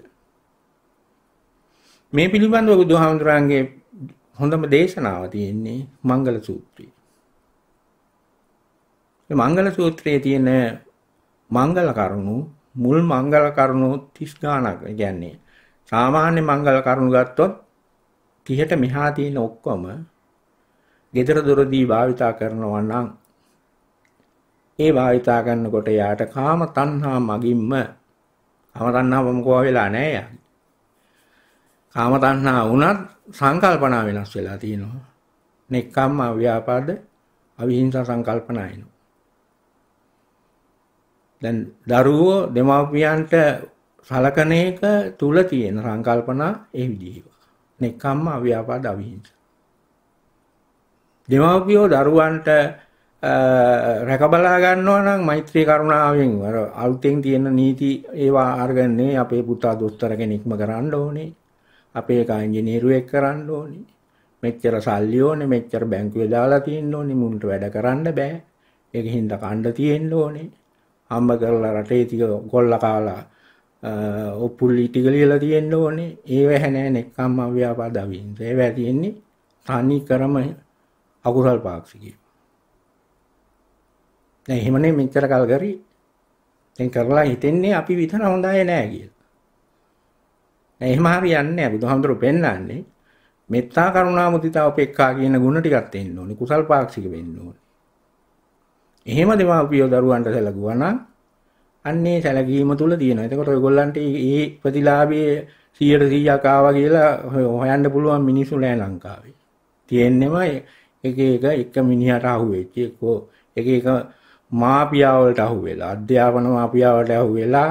මේ පිළිබඳව බුදුහාමුදුරන්ගේ හොඳම දේශනාව තියෙන්නේ මංගල සූත්‍රය මේ මංගල සූත්‍රයේ තියෙන මංගල කරුණු මුල් මංගල කරුණු 30 ගණක් කියන්නේ සාමාන්‍ය මංගල කරුණු ගත්තොත් 30ට මෙහා තියෙන ඔක්කොම gedara dorදී භාවිතා කරනවා නම් ඒ භාවිතා කරනකොට යාට කාම තණ්හා මගින්ම කාම තණ්හාව මොකවා වෙලා නැහැ යා. කාම තණ්හා වුණත් සංකල්පනා වෙනස් වෙලා තියෙනවා. නෙක්ඛම්ම ව්‍යාපාද අවිහිංසා සංකල්පනා එනවා. දැන් දරුවෝ දෙමාපියන්ට සලකන එක තුල තියෙන සංකල්පනා ඒ විදිහේ. නෙක්ඛම්ම අව්‍යාපාද අවිහිංසා. දෙමාපියෝ දරුවන්ට රැකබලා ගන්නවා නම් මෛත්‍රී කරුණාවෙන් අර අලුතෙන් තියෙන නීති ඒවා අරගන්නේ අපේ පුතා දොස්තර කෙනෙක්ම කරන්න ඕනේ. අපේ කා ඉංජිනේරුවෙක් කරන්න ඕනේ. මෙච්චර සල්ලි ඕනේ, මෙච්චර බැංකුවේ දාලා තියෙන්න ඕනේ, මුන්ට වැඩ කරන්න බෑ. ඒක හින්දා කණ්ඩ තියෙන්න ඕනේ. අම්ම කරලා රටේ ටික ගොල්ලා කාලා ඔපුල්ලි ටික ලියලා තියෙන්න ඕනේ. ඒව නැහැ නෙක්කම්ම ව්‍යාපාර දවින්ද. ඒව තියෙන්නේ තනි කරම අකුසල් පාක්ෂිකේ. දැන් එහෙමනේ මෙච්චර කල් කරේ. දැන් කරලා හිතෙන්නේ අපි විතර හොඳයි නෑ කියලා. දැන් එහෙම හරියන්නේ නෑ බුදුහාමුදුරු පෙන්නන්නේ. මෙත්තා කරුණා මුදිතා උපේක්ඛා කියන ගුණ ටිකක් තියෙන්න ඕනේ. කුසල් පාක්ෂික වෙන්න ඕනේ. එහෙම දෙමාපියෝ දරුවන්ට සැලකුවා නම් අන්නේ සැලකීම තුල තියෙනවා. එතකොට ඔයගොල්ලන්ට මේ ප්‍රතිලාභයේ 100%ක් ආවා කියලා හොයන්න පුළුවන් මිනිස්සු නෑ ලංකාවේ. තියෙන්නෙම එක එක එක මිනිහට අහුවෙච්ච එක එක මාපියාවලට අහු වෙලා අධ්‍යාපන මාපියාවට අහු වෙලා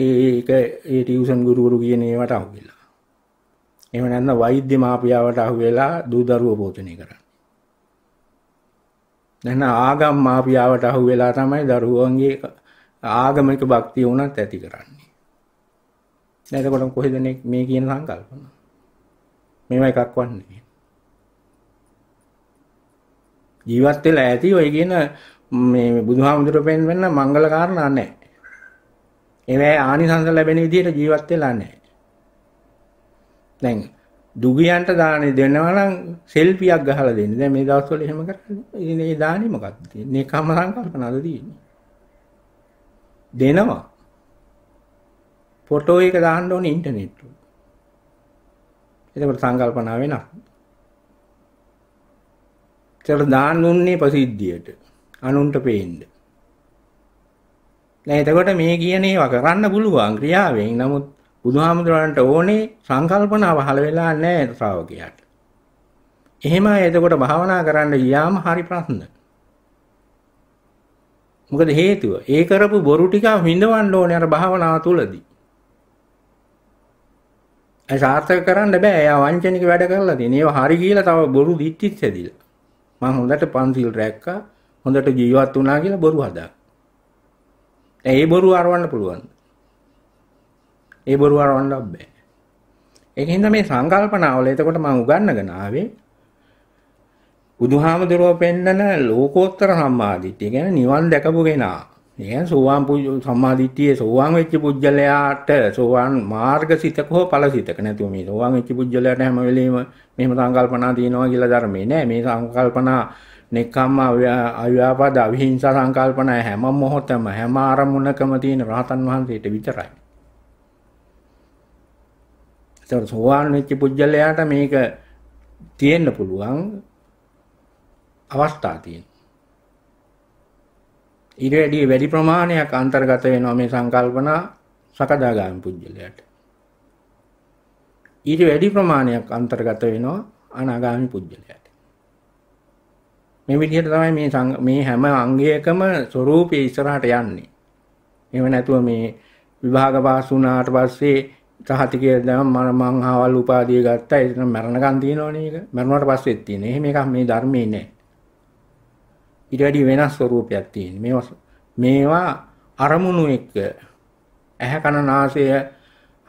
ඒක ඒ ටියුෂන් ගුරුවරු කියන ඒවට අහු වෙලා. එහෙම නැත්නම් වෛද්‍ය මාපියාවට අහු වෙලා දූ දරුවෝ පෝෂණය කරන්නේ. නැත්නම් ආගම් මාපියාවට අහු වෙලා තමයි දරුවන්ගේ ආගමික භක්තිය උනත් ඇති කරන්නේ. දැන් එතකොට කොහෙද මේ කියන සංකල්පන? මේව එකක් වන්නේ. ජීවත් වෙලා ඇති ඔය කියන මේ බුදුහාමුදුර පෙන්වන්න මංගල කාරණා නැහැ. ඒවැ ආනිසංස ලැබෙන විදිහට ජීවත් වෙලා නැහැ. දැන් දුගියන්ට දාන දෙනවා නම් සෙල්ෆියක් ගහලා දෙන්න. දැන් මේ දවස්වල එහෙම කරන්නේ. ඉතින් ඒ දාන්නේ මොකක්ද තියෙන්නේ? කම සංකල්පනද තියෙන්නේ. දෙනවා. ෆොටෝ එක දාන්න ඕනේ ඉන්ටර්නෙට් වල. එතකොට සංකල්පනා වෙනවා. ඒතර දාන්න උන්නේ ප්‍රසිද්ධියට. අනුන්ට පේන්න. දැන් එතකොට මේ කියන ඒවා කරන්න පුළුවන් ක්‍රියාවෙන්. නමුත් බුදුහාමුදුරන්ට ඕනේ සංකල්පනා පහළ වෙලා නැහැ ශ්‍රාවකයාට. එහෙමයි එතකොට භාවනා කරන්න ගියාම හරි ප්‍රශ්න. මොකද හේතුව? ඒ කරපු බොරු ටික විඳවන්න ඕනේ අර භාවනාව තුලදී. ඒ සාර්ථක කරන්න බෑ. එයා වංචනික වැඩ කරලා තියෙන. ඒව හරි කියලා තව බොරු දිට්ටිත් හැදිලා. මම හොඳට පන්සිල් රැක්කා. හොඳට ජීවත් වුණා කියලා බොරු හදා. දැන් ඒ බොරු අරවන්න පුළුවන්. ඒ බොරු අරවන්න බෑ. ඒකින්ද මේ සංකල්පනාවල එතකොට මම උගන්නගෙන ආවේ බුදුහාමුදුරුවෝ පෙන්නන ලෝකෝත්තර සම්මාදිට්ඨිය කියන්නේ නිවන් දැකපු කෙනා. ඒ කියන්නේ සෝවාන් සම්මාදිට්ඨියේ සෝවාන් වෙච්ච පුජ්‍යලයාට සෝවාන් මාර්ගසිතක හෝ ඵලසිතක නැතුව මේ සෝවාන් වෙච්ච පුජ්‍යලයාට හැම වෙලෙම මෙහෙම සංකල්පනා තියෙනවා කියලා ධර්මේ නෑ. මේ සංකල්පනා නෙක්ඛම්ම අව්‍යාපාද අවිහිංසා සංකල්පනා හැම මොහොතම හැම අරමුණකම තියෙන රහතන් වහන්සේට විතරයි. ඒතර සෝවාන් වෙච්ච පුජ්‍යලයාට මේක තියෙන්න පුළුවන් අවස්ථා තියෙන. ඊට වැඩි වැඩි ප්‍රමාණයක් අන්තර්ගත වෙනවා මේ සංකල්පනා සකදාගාමි පුජ්‍යලයට. ඊට වැඩි ප්‍රමාණයක් අන්තර්ගත වෙනවා අනාගාමි පුජ්‍යලයට. මේ විදිහට තමයි මේ මේ හැම අංගයකම ස්වરૂපය ඉස්සරහට යන්නේ. එහෙම නැතුව මේ විභාග පාස් වුණාට පස්සේ සහතිකය දැන් මම මං ආවල් උපාධිය ගත්තා ඒක මරණකම් තියෙනවනේ ඒක මරණාට පස්සෙත් තියෙන. එහෙම එකක් මේ ධර්මයේ නෑ. ඊට වැඩි වෙනස් ස්වરૂපයක් තියෙන. මේවා මේවා අරමුණු එක්ක ඇහැ කන නාසය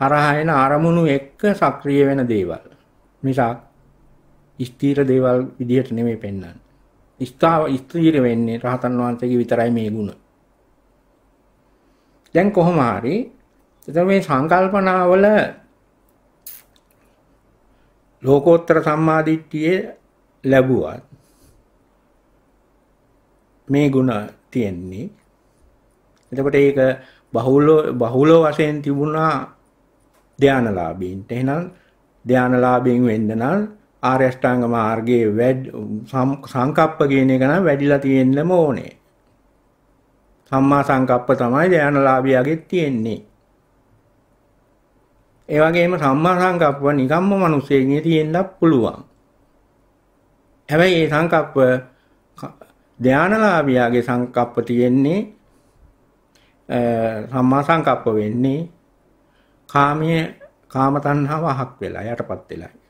හරහා එන අරමුණු එක්ක සක්‍රිය වෙන දේවල්. මිසක් ස්ථිර දේවල් විදිහට නෙමෙයි පෙන්වන්නේ. ස්ථාව ස්ථීර වෙන්නේ රහතන් වහන්සේගේ විතරයි මේ ಗುಣ. දැන් කොහොම හරි එතන මේ සංකල්පනාවල ලෝකෝත්තර සම්මාදිට්ඨියේ ලැබුවත් මේ ಗುಣ තියෙන්නේ. එතකොට ඒක බහුල බහුල වශයෙන් තිබුණා ධානලාභීන්ට. එහෙනම් ධානලාභයෙන් වෙන්න නම් ආර්ය අෂ්ටාංග මාර්ගයේ සංකප්ප කියන එක නම් වැඩිලා තියෙන්නම ඕනේ. සම්මා සංකප්ප තමයි ධානලාභියාගෙත් තියෙන්නේ. ඒ වගේම සම්මා සංකප්ප නිකම්ම මිනිස්සෙගේ තියෙන්නත් පුළුවන්. හැබැයි මේ සංකප්ප ධානලාභියාගේ සංකප්ප තියෙන්නේ සම්මා සංකප්ප වෙන්නේ කාමයේ කාම තණ්හාව අහක් වෙලා යටපත් වෙලායි.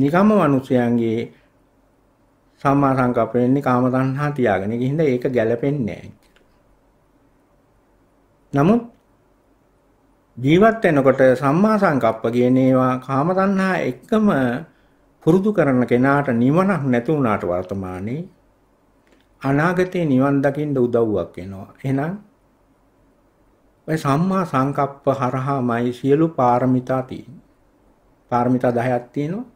නිකම්ම මිනිස්යාගේ සම්මා සංකප්ප වෙන්නේ කාම තණ්හා තියාගෙන ගිහින්ද ඒක ගැළපෙන්නේ නමුත් ජීවත් වෙනකොට සම්මා සංකප්ප කියන ඒවා කාම තණ්හා එක්කම පුරුදු කරන කෙනාට නිවනක් නැති වුණාට වර්තමානයේ අනාගතේ නිවන් දකින්න උදව්වක් වෙනවා. එහෙනම් මේ සම්මා සංකප්ප හරහාමයි සියලු පාරමිතා තියෙන්නේ. පාරමිතා 10ක් තියෙනවා.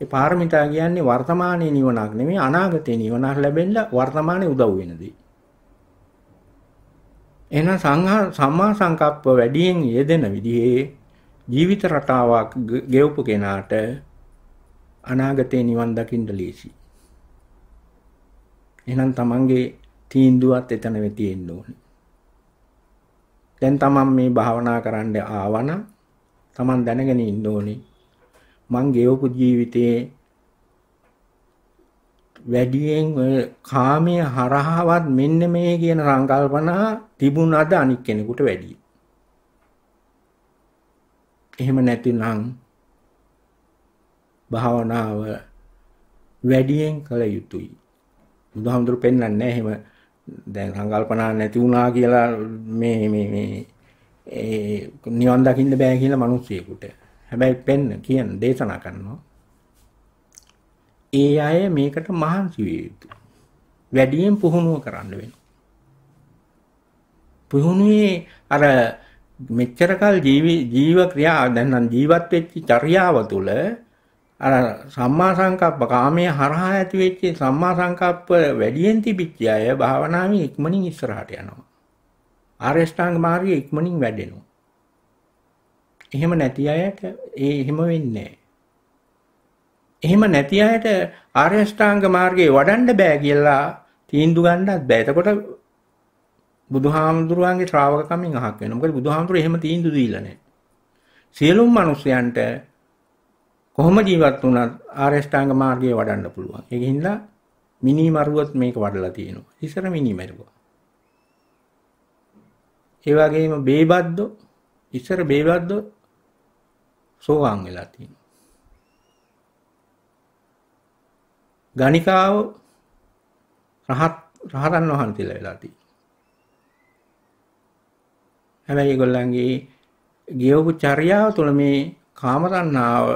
ඒ පාරමිතා කියන්නේ වර්තමානයේ නිවනක් නෙමෙයි අනාගතයේ නිවනක් ලැබෙන්න වර්තමානයේ උදව් වෙන දේ. එහෙනම් සංහා සම්මා සංකප්ප වැඩියෙන් යෙදෙන විදිහේ ජීවිත රටාවක් ගෙවපු කෙනාට අනාගතේ නිවන් දකින්න ලේසි. එහෙනම් තමන්ගේ තීන්දුවත් එතන වෙ තියෙන්න ඕනේ. දැන් තමන් මේ භාවනා කරන්න ආවනම් තමන් දැනගෙන ඉන්න ඕනේ මං ගෙවපු ජීවිතයේ වැඩියෙන් කාමය හරහාවත් මෙන්න මේ කියන සංකල්පනා තිබුණාද අනික් කෙනෙකුට වැඩිය. එහෙම නැතිනම් භාවනාව වැඩියෙන් කළ යුතුයි. බුදුහාමුදුරු පෙන්වන්නේ නැහැ එහෙම දැන් සංකල්පනා නැති වුණා කියලා මේ මේ මේ ඒ නිවන් දකින්න බෑ කියලා මිනිස්සෙකුට. හැබැයි පෙන්න කියන දේශනා කරනවා. ඒ අය මේකට මහන්සි විය යුතුයි. වැඩියෙන් පුහුණුව කරන්න වෙනවා. පුහුණුවේ අර මෙච්චර කල් ජීවි ජීව ක්‍රියා දැන් නම් ජීවත් වෙච්ච චර්යාව තුළ අර සම්මා සංකප්ප කාමයේ හරහා ඇති වෙච්ච සම්මා සංකප්ප වැඩියෙන් තිබිච්ච අය භාවනාවේ ඉක්මනින් ඉස්සරහට යනවා. ආරේෂ්ඨාංග මාර්ගයේ ඉක්මනින් වැඩෙනවා. එහෙම නැති අයට ඒ එහෙම වෙන්නේ එහෙම නැති අයට ආර්ය ශ්‍රාංග මාර්ගයේ වඩන්න බෑ කියලා තීන්දුව ගන්නත් බෑ. එතකොට බුදුහාමුදුරුවන්ගේ ශ්‍රාවකකමින් අහක් වෙනවා. මොකද බුදුහාමුදුරුවෝ එහෙම තීන්දුව දීලා නැහැ. සියලුම මිනිස්යන්ට කොහොම ජීවත් වුණත් ආර්ය ශ්‍රාංග මාර්ගයේ වඩන්න පුළුවන්. ඒක හින්දා මිනි මරුවත් මේක වඩලා තියෙනවා. ඉස්සර මිනි මරුවා. ඒ වගේම බේබද්දෝ ඉස්සර බේබද්දෝ සෝවාන් වෙලා තියෙනවා. ගණිකාව රහත් රහතන් වහන්සේලා වෙලා තියෙනවා. හැබැයි ඒගොල්ලන්ගේ ගියවපු චර්යාව තුළ මේ කාම තණ්හාව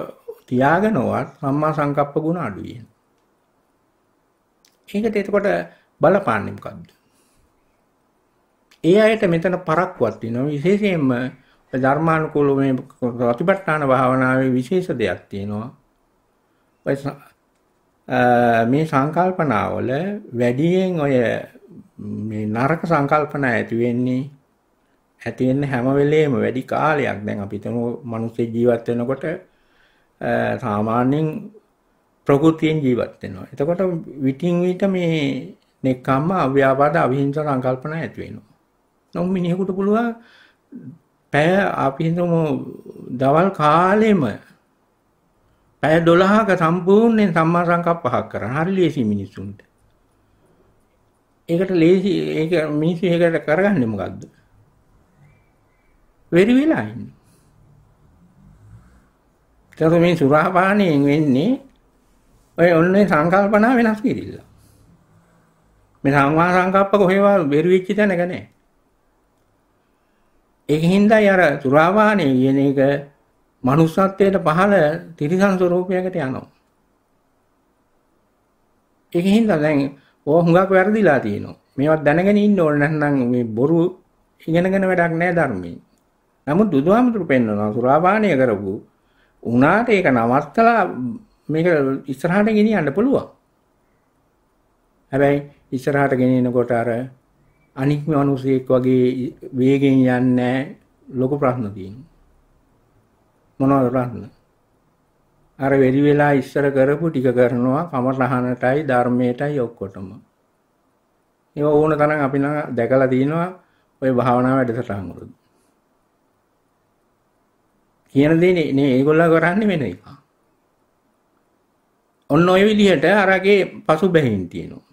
තියාගෙනවත් සම්මා සංකප්ප ගුණ අඩුයි. ඒකට එතකොට බලපාන්නේ මොකද්ද? ඒ අයට මෙතන පරක්කුවක් තියෙනවා විශේෂයෙන්ම ධර්මානුකූලව මේ ප්‍රතිපත්තාන භාවනාවේ විශේෂ දෙයක් තියෙනවා. මේ සංකල්පනාවල වැඩියෙන් ඔය මේ නරක සංකල්පන ඇති වෙන්නේ ඇති වෙන්න හැම වෙලේම වැඩි කාලයක් දැන් අපි හිතමු මිනිස්සු ජීවත් වෙනකොට සාමාන්‍යයෙන් ප්‍රകൃතියෙන් ජීවත් වෙනවා. එතකොට විтин විට මේ නෙක්කම්ම අව්‍යාපාද අවිහිංස සංකල්පන ඇති වෙනවා. නමුත් මිනිහෙකුට පුළුවන් පැය අපි හිතමු දවල් කාලෙම පැය 12ක සම්පූර්ණයෙන් සම්මා සංකප්ප පහක් කරන හරි ලේසි මිනිස්සුන්ට. ඒකට ලේසි ඒක මිනිස්සු ඒකට කරගන්නේ මොකද්ද? වෙරි වෙලා ඉන්නේ. ඒතකොට මේ සුරාපානයෙන් වෙන්නේ ඔය ඔන්නේ සංකල්පනා වෙනස් කිරිල්ල. මේ සංවා සංකප්ප කොහේවත් වෙරි වෙච්ච තැනක නැහැ. ඒක හින්දායි අර සුරාපානය කියන එක මනුස්සත්වයට පහළ තිරිසන් ස්වරූපයකට යනවා. ඒක හින්දා දැන් ඕ හුඟක් වැරදිලා තියෙනවා. මේවත් දැනගෙන ඉන්න ඕන නැත්නම් මේ බොරු ඉගෙනගෙන වැඩක් නැහැ ධර්මයේ. නමුත් බුදුහාමුදුරු පෙන්වනවා සුරාපානය කරපු උනාට ඒක නවත්තලා මේක ඉස්සරහට ගෙනියන්න පුළුවන්. හැබැයි ඉස්සරහට ගෙනිනකොට අර අනික් මිනිසෙක් වගේ වේගෙන් යන්නේ නැහැ ලොකු ප්‍රශ්න තියෙනවා. මොනවද ප්‍රශ්න? අර වැඩි වෙලා ඉස්සර කරපු ටික කරනවා කමරහනටයි ධර්මයටයි ඔක්කොටම. ඒවා ඕන තරම් අපි නම් දැකලා තිනවා ওই භාවනා වැඩසටහන් වල. කියන දෙන්නේ නේ ඒගොල්ලෝ කරන්නේ වෙන එක. ඔන්න ඔය විදිහට අරගේ පසුබැහැින් තියෙනවා.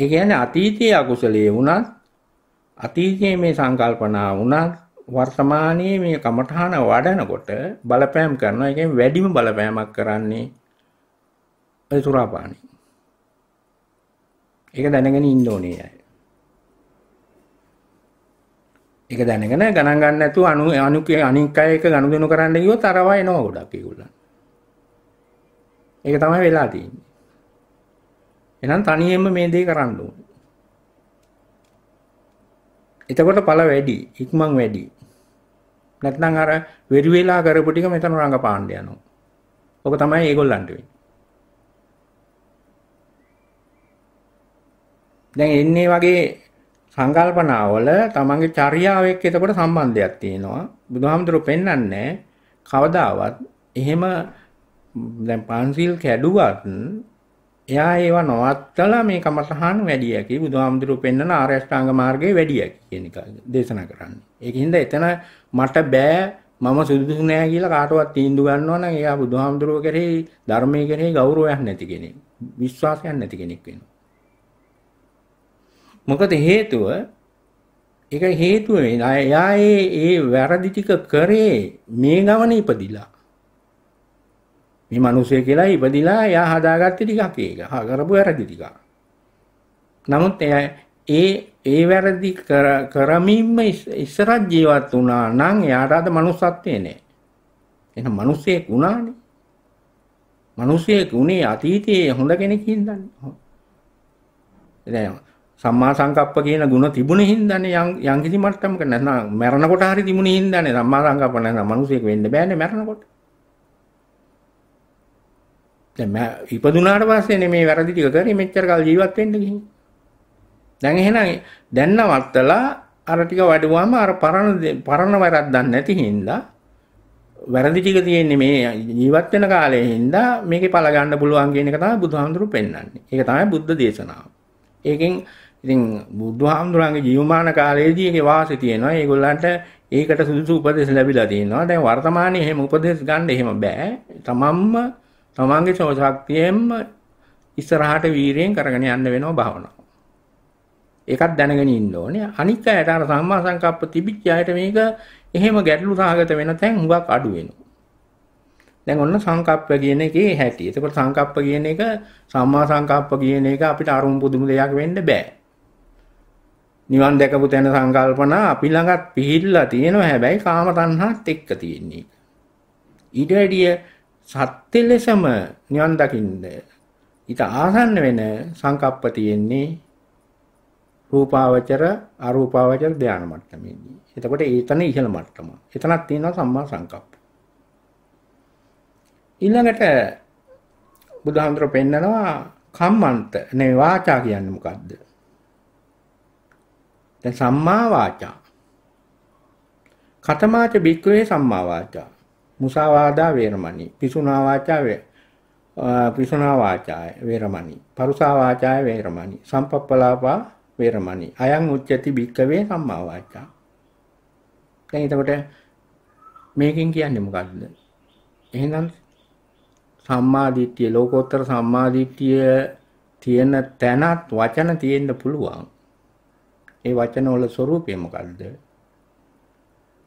ඒ කියන්නේ අතීතයේ අකුසලයේ වුණත් අතීතයේ මේ සංකල්පනා වුණත් වර්තමානයේ මේ කමඨහන වඩනකොට බලපෑම් කරනවා. ඒ කියන්නේ වැඩිම බලපෑමක් කරන්නේ ඒ සුරාපානයි. ඒක දැනගෙන ඉන්න ඕනේ අය. ඒක දැනගෙන ගණන් ගන්න නැතුව අනු අනුකේ අනික් අය එක ගනුදෙනු කරන්න ගියොත් අරවා එනවා ගොඩක් ඒගොල්ලන්. ඒක තමයි වෙලා තියෙන්නේ. එහෙනම් තනියෙන්ම මේ දේ කරන්න ඕනේ. එතකොට ඵල වැඩි, ඉක්මන් වැඩි. නැත්නම් අර වෙරි වෙලා කරපු ටික මෙතන රඟපාන්න යනවා. ඔක තමයි ඒගොල්ලන්ට වෙන්නේ. දැන් එන්නේ වගේ සංකල්පනාවල තමන්ගේ චර්යාව එක්ක එතකොට සම්බන්ධයක් තියෙනවා. බුදුහාමුදුරුවෝ පෙන්වන්නේ කවදාවත් එහෙම දැන් පංසීල් කැඩුවත් එයා ඒව නොවත්තලා මේ කමසහන වැඩි යකි බුදුහාමුදුරුවෝ පෙන්වන ආර්ය අෂ්ටාංග මාර්ගයේ වැඩි යකි කියන එක දේශනා කරන්නේ. ඒකින්ද එතන මට බෑ මම සුදුසු නෑ කියලා කාටවත් තීන්දු ගන්නවා නම් එයා බුදුහාමුදුරුවෝ කෙරෙහි ධර්මයේ කෙරෙහි ගෞරවයක් නැති කෙනෙක්. විශ්වාසයක් නැති කෙනෙක් වෙනවා. මොකද හේතුව ඒක හේතුව එයා ඒ වැරදි ටික කරේ මේ ගමන ඉපදිලා. මේ මිනිස්සේ කියලා ඉපදිලා එයා හදාගත්තේ ටිකක් ඒක. කරපු වැරදි ටිකක්. නමුත් එයා ඒ ඒ වැරදි කරමින්ම ඉස්සරහ ජීවත් වුණා නම් එයාට අද මනුස්සත්වේ නෑ. එහෙනම් මිනිස්සෙක් වුණානේ. මිනිස්සෙක් උනේ අතීතයේ හොඳ කෙනෙක් හින්දානේ. දැන් සම්මා සංකප්ප කියන ಗುಣ තිබුණේ හින්දානේ යම් කිසි මට්ටමක නැත්නම් මැරෙනකොට හරි තිබුණේ හින්දානේ සම්මා සංකප්ප නැත්නම් මිනිසෙක් වෙන්න බෑනේ මැරෙනකොට. දැන් මම ඉපදුනාට පස්සේනේ මේ වැරදි ටික කරේ මෙච්චර කාල ජීවත් වෙන්න ගිහින්. දැන් එහෙනම් දැන් නවත්තලා අර ටික වැඩුවාම අර පරණ පරණ වැරද්දක් නැති හින්දා වැරදි ටික තියෙන්නේ මේ ජීවත් වෙන කාලේ හින්දා මේකේ පළ ගන්න පුළුවන් කියන එක තමයි බුදුහාමුදුරු පෙන්වන්නේ. ඒක තමයි බුද්ධ දේශනාව. ඒකෙන් ඉතින් බුදුහාමුදුරන්ගේ ජීවමාන කාලයේදී ඒකේ වාසය තියෙනවා. ඒගොල්ලන්ට ඒකට සුදුසු උපදෙස් ලැබිලා තියෙනවා. දැන් වර්තමානයේ එහෙම උපදෙස් ගන්න එහෙම බෑ. තමන්ම තමන්ගේ සෝශක්තියෙන්ම ඉස්සරහට වීරයෙන් කරගෙන යන්න වෙනවා භාවනාව. ඒකත් දැනගෙන ඉන්න ඕනේ. අනිත් අයට අර සම්මා සංකප්ප තිබිච්ච අයට මේක එහෙම ගැටලු සාගත වෙන තැන් හුඟක් අඩු වෙනවා. දැන් ඔන්න සංකප්ප කියන එකේ හැටි. එතකොට සංකප්ප කියන එක සම්මා සංකප්ප කියන එක අපිට අරුම් පුදුම දෙයක් වෙන්න බෑ. නිවන් දැකපු තැන සංකල්පනා අපි ළඟත් පිහිල්ලා තියෙනවා. හැබැයි කාම තණ්හාත් එක්ක තියෙන්නේ. ඊට වැඩිය සත්‍ය ලෙසම නිවන් දකින්න ඊට ආසන්න වෙන සංකප්ප තියෙන්නේ රූපාවචර අරූපාවචර ධානය මට්ටමේදී. එතකොට ඒතන ඉහළ මට්ටම. එතනක් තියෙනවා සම්මා සංකප්ප. ඊළඟට බුදුහාමුදුරුවෝ පෙන්නනවා කම්මන්ත නේ වාචා කියන්නේ මොකද්ද? දැන් සම්මා වාචා. කතමාච බික්කවේ සම්මා වාචා. මුසාවාදා වේරමණී පිසුනා වාචා වේ පිසුනා වාචාය වේරමණී පරුසා වාචාය වේරමණී සම්පප්පලාපා වේරමණී අයං උච්චති භික්කවේ සම්මා වාචා දැන් එතකොට මේකෙන් කියන්නේ මොකද්ද එහෙනම් සම්මා දිට්ඨිය ලෝකෝත්තර සම්මා දිට්ඨිය තියෙන තැනත් වචන තියෙන්න පුළුවන් ඒ වචන වල ස්වરૂපය මොකද්ද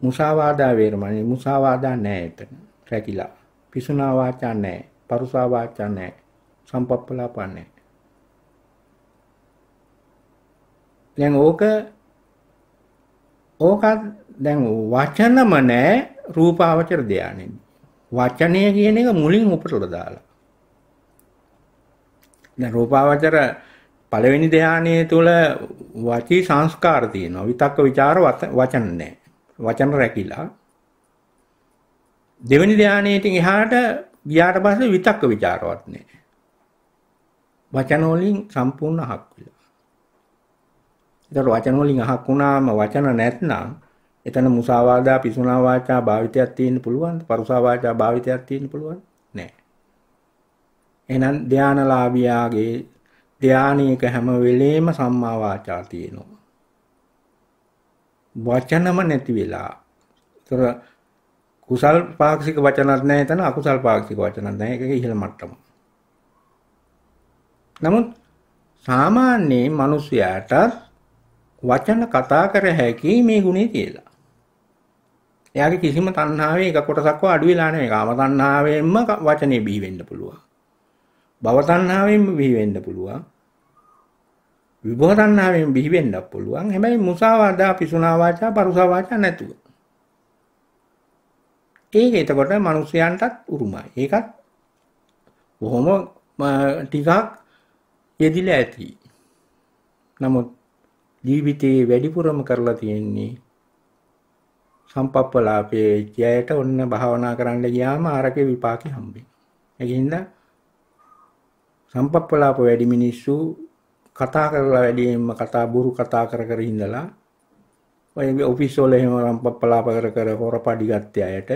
මුසාවාදා වේරමණී මුසාවාදා නැහැ එතන. රැකිලා. පිසුනා වාචා නැහැ. පරුසා වාචා නැහැ. සම්පප්පලාපා නැහැ. දැන් ඕක ඕකත් දැන් වචනම නැහැ රූපාවචර ධානයෙන්. වචනය කියන එක මුලින් උපතට දාලා. දැන් රූපාවචර පළවෙනි ධානයේ තුල වාචී සංස්කාර තියෙනවා. විතක්ක ਵਿਚාර වචන නැහැ. වචන රැකිලා දෙවෙනි ධානයේදී එහාට ගියාට පස්සේ විතක්ක ਵਿਚාරවත් නැහැ. වචන වලින් සම්පූර්ණ අහක් වෙලා. ඒතර වචන වලින් අහක් වුණාම වචන නැත්නම් එතන මුසාවාදා පිසුනා වාචා භාවිතයක් තියෙන්න පුළුවන්ද? පරුසා වාචා භාවිතයක් තියෙන්න පුළුවන්ද? නැහැ. එහෙනම් ධානලාභියාගේ ධානයක හැම වෙලේම සම්මා වාචා තියෙනවා. වචනම නැති වෙලා. ඒතර කුසල් පාක්ෂික වචනත් නැහැ එතන අකුසල් පාක්ෂික වචනත් නැහැ. ඒක ඉහළ මට්ටම. නමුත් සාමාන්‍ය මිනිසයාට වචන කතා කර හැකි මේ ගුණේ කියලා. එයාගේ කිසිම තණ්හාවේ එක කොටසක්ව අඩු වෙලා නැහැ. කාම තණ්හාවෙන්ම වචනේ බිහි වෙන්න පුළුවන්. භව තණ්හාවෙන්ම බිහි වෙන්න පුළුවන්. විභව තණ්හාවෙන් බිහි වෙන්නත් පුළුවන්. හැබැයි මුසාවාදා පිසුනා වාචා පරුසා වාචා නැතුව. ඒක එතකොට මිනිස්යන්ටත් උරුමයි. ඒකත් බොහොම ටිකක් යෙදිලා ඇති. නමුත් ජීවිතේ වැඩිපුරම කරලා තියෙන්නේ සම්පප්පලාපයේ ජයයට ඔන්න භාවනා කරන්න ගියාම ආරකේ විපාකේ හම්බෙනවා. ඒකින්ද සම්පප්පලාප වැඩි මිනිස්සු කතා කරලා වැඩියෙන්ම කතා බුරු කතා කර කර ඉඳලා ඔය ඔෆිස් වල එහෙම රම්පප්පලාප කර කර හොරපඩි ගත්ත අයට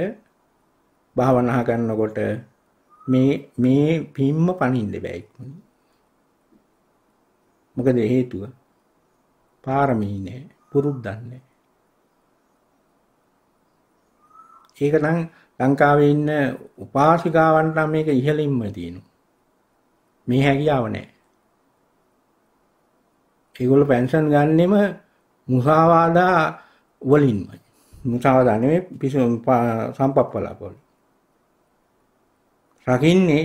භාවනා කරනකොට මේ මේ පිම්ම පණින්න බෑ ඉක්මනින්. මොකද හේතුව? පාරමී නෑ, පුරුද්දක් නෑ. ඒක නම් ලංකාවේ ඉන්න උපාසිකාවන්ට මේක ඉහළින්ම තියෙනවා. මේ හැකියාව නෑ. ඒගොල්ලෝ පෙන්ෂන් ගන්නෙම මුසාවාදා වලින්මයි. මුසාවාදා නෙමෙයි පිසු සම්පප්පලාප වලින්. රකින්නේ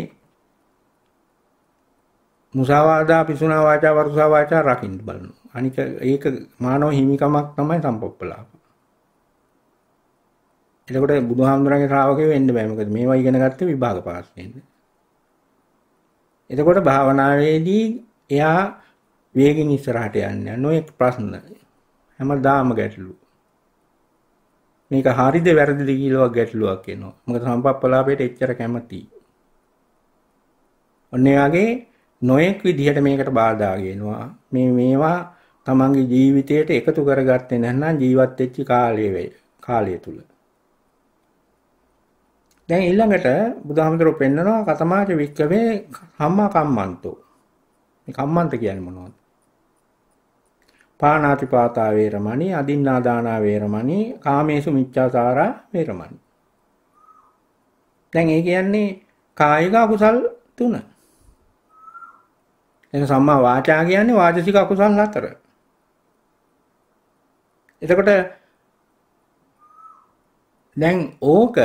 මුසාවාදා පිසුනා වාචා වරුසා වාචා රකින්න බලනවා. අනික ඒක මානව හිමිකමක් තමයි සම්පප්පලාප. එතකොට බුදුහාමුදුරන්ගේ ශ්‍රාවකයෝ වෙන්න බෑ මොකද මේවා ඉගෙන ගත්තේ විභාග පාස් වෙන්න. එතකොට භාවනාවේදී එයා වේගෙන් ඉස්සරහට යන්න නොයෙක් ප්‍රශ්න හැමදාම ගැටලු මේක හරිද වැරදිද කියලා ගැටලුවක් එනවා මොකද සම්පප්පලාපයට එච්චර කැමති ඔන්න යාගේ නොයෙක් විදිහට මේකට බාධා ගේනවා මේ මේවා තමන්ගේ ජීවිතයට එකතු කරගත්තේ නැත්නම් ජීවත් වෙච්ච කාලය වේ කාලය තුල දැන් ඊළඟට බුදුහාමුදුරුවෝ පෙන්නනවා කතමාච වික්කවේ සම්මා කම්මන්තෝ මේ කම්මන්ත කියන්නේ මොනවද පාණාතිපාතා වේරමණී අදින්නා දාන වේරමණී කාමේසු මිච්ඡාචාරා වේරමණී දැන් ඒ කියන්නේ කායික අකුසල් තුන එන සම්මා වාචා කියන්නේ වාචසික අකුසල් හතර එතකොට දැන් ඕක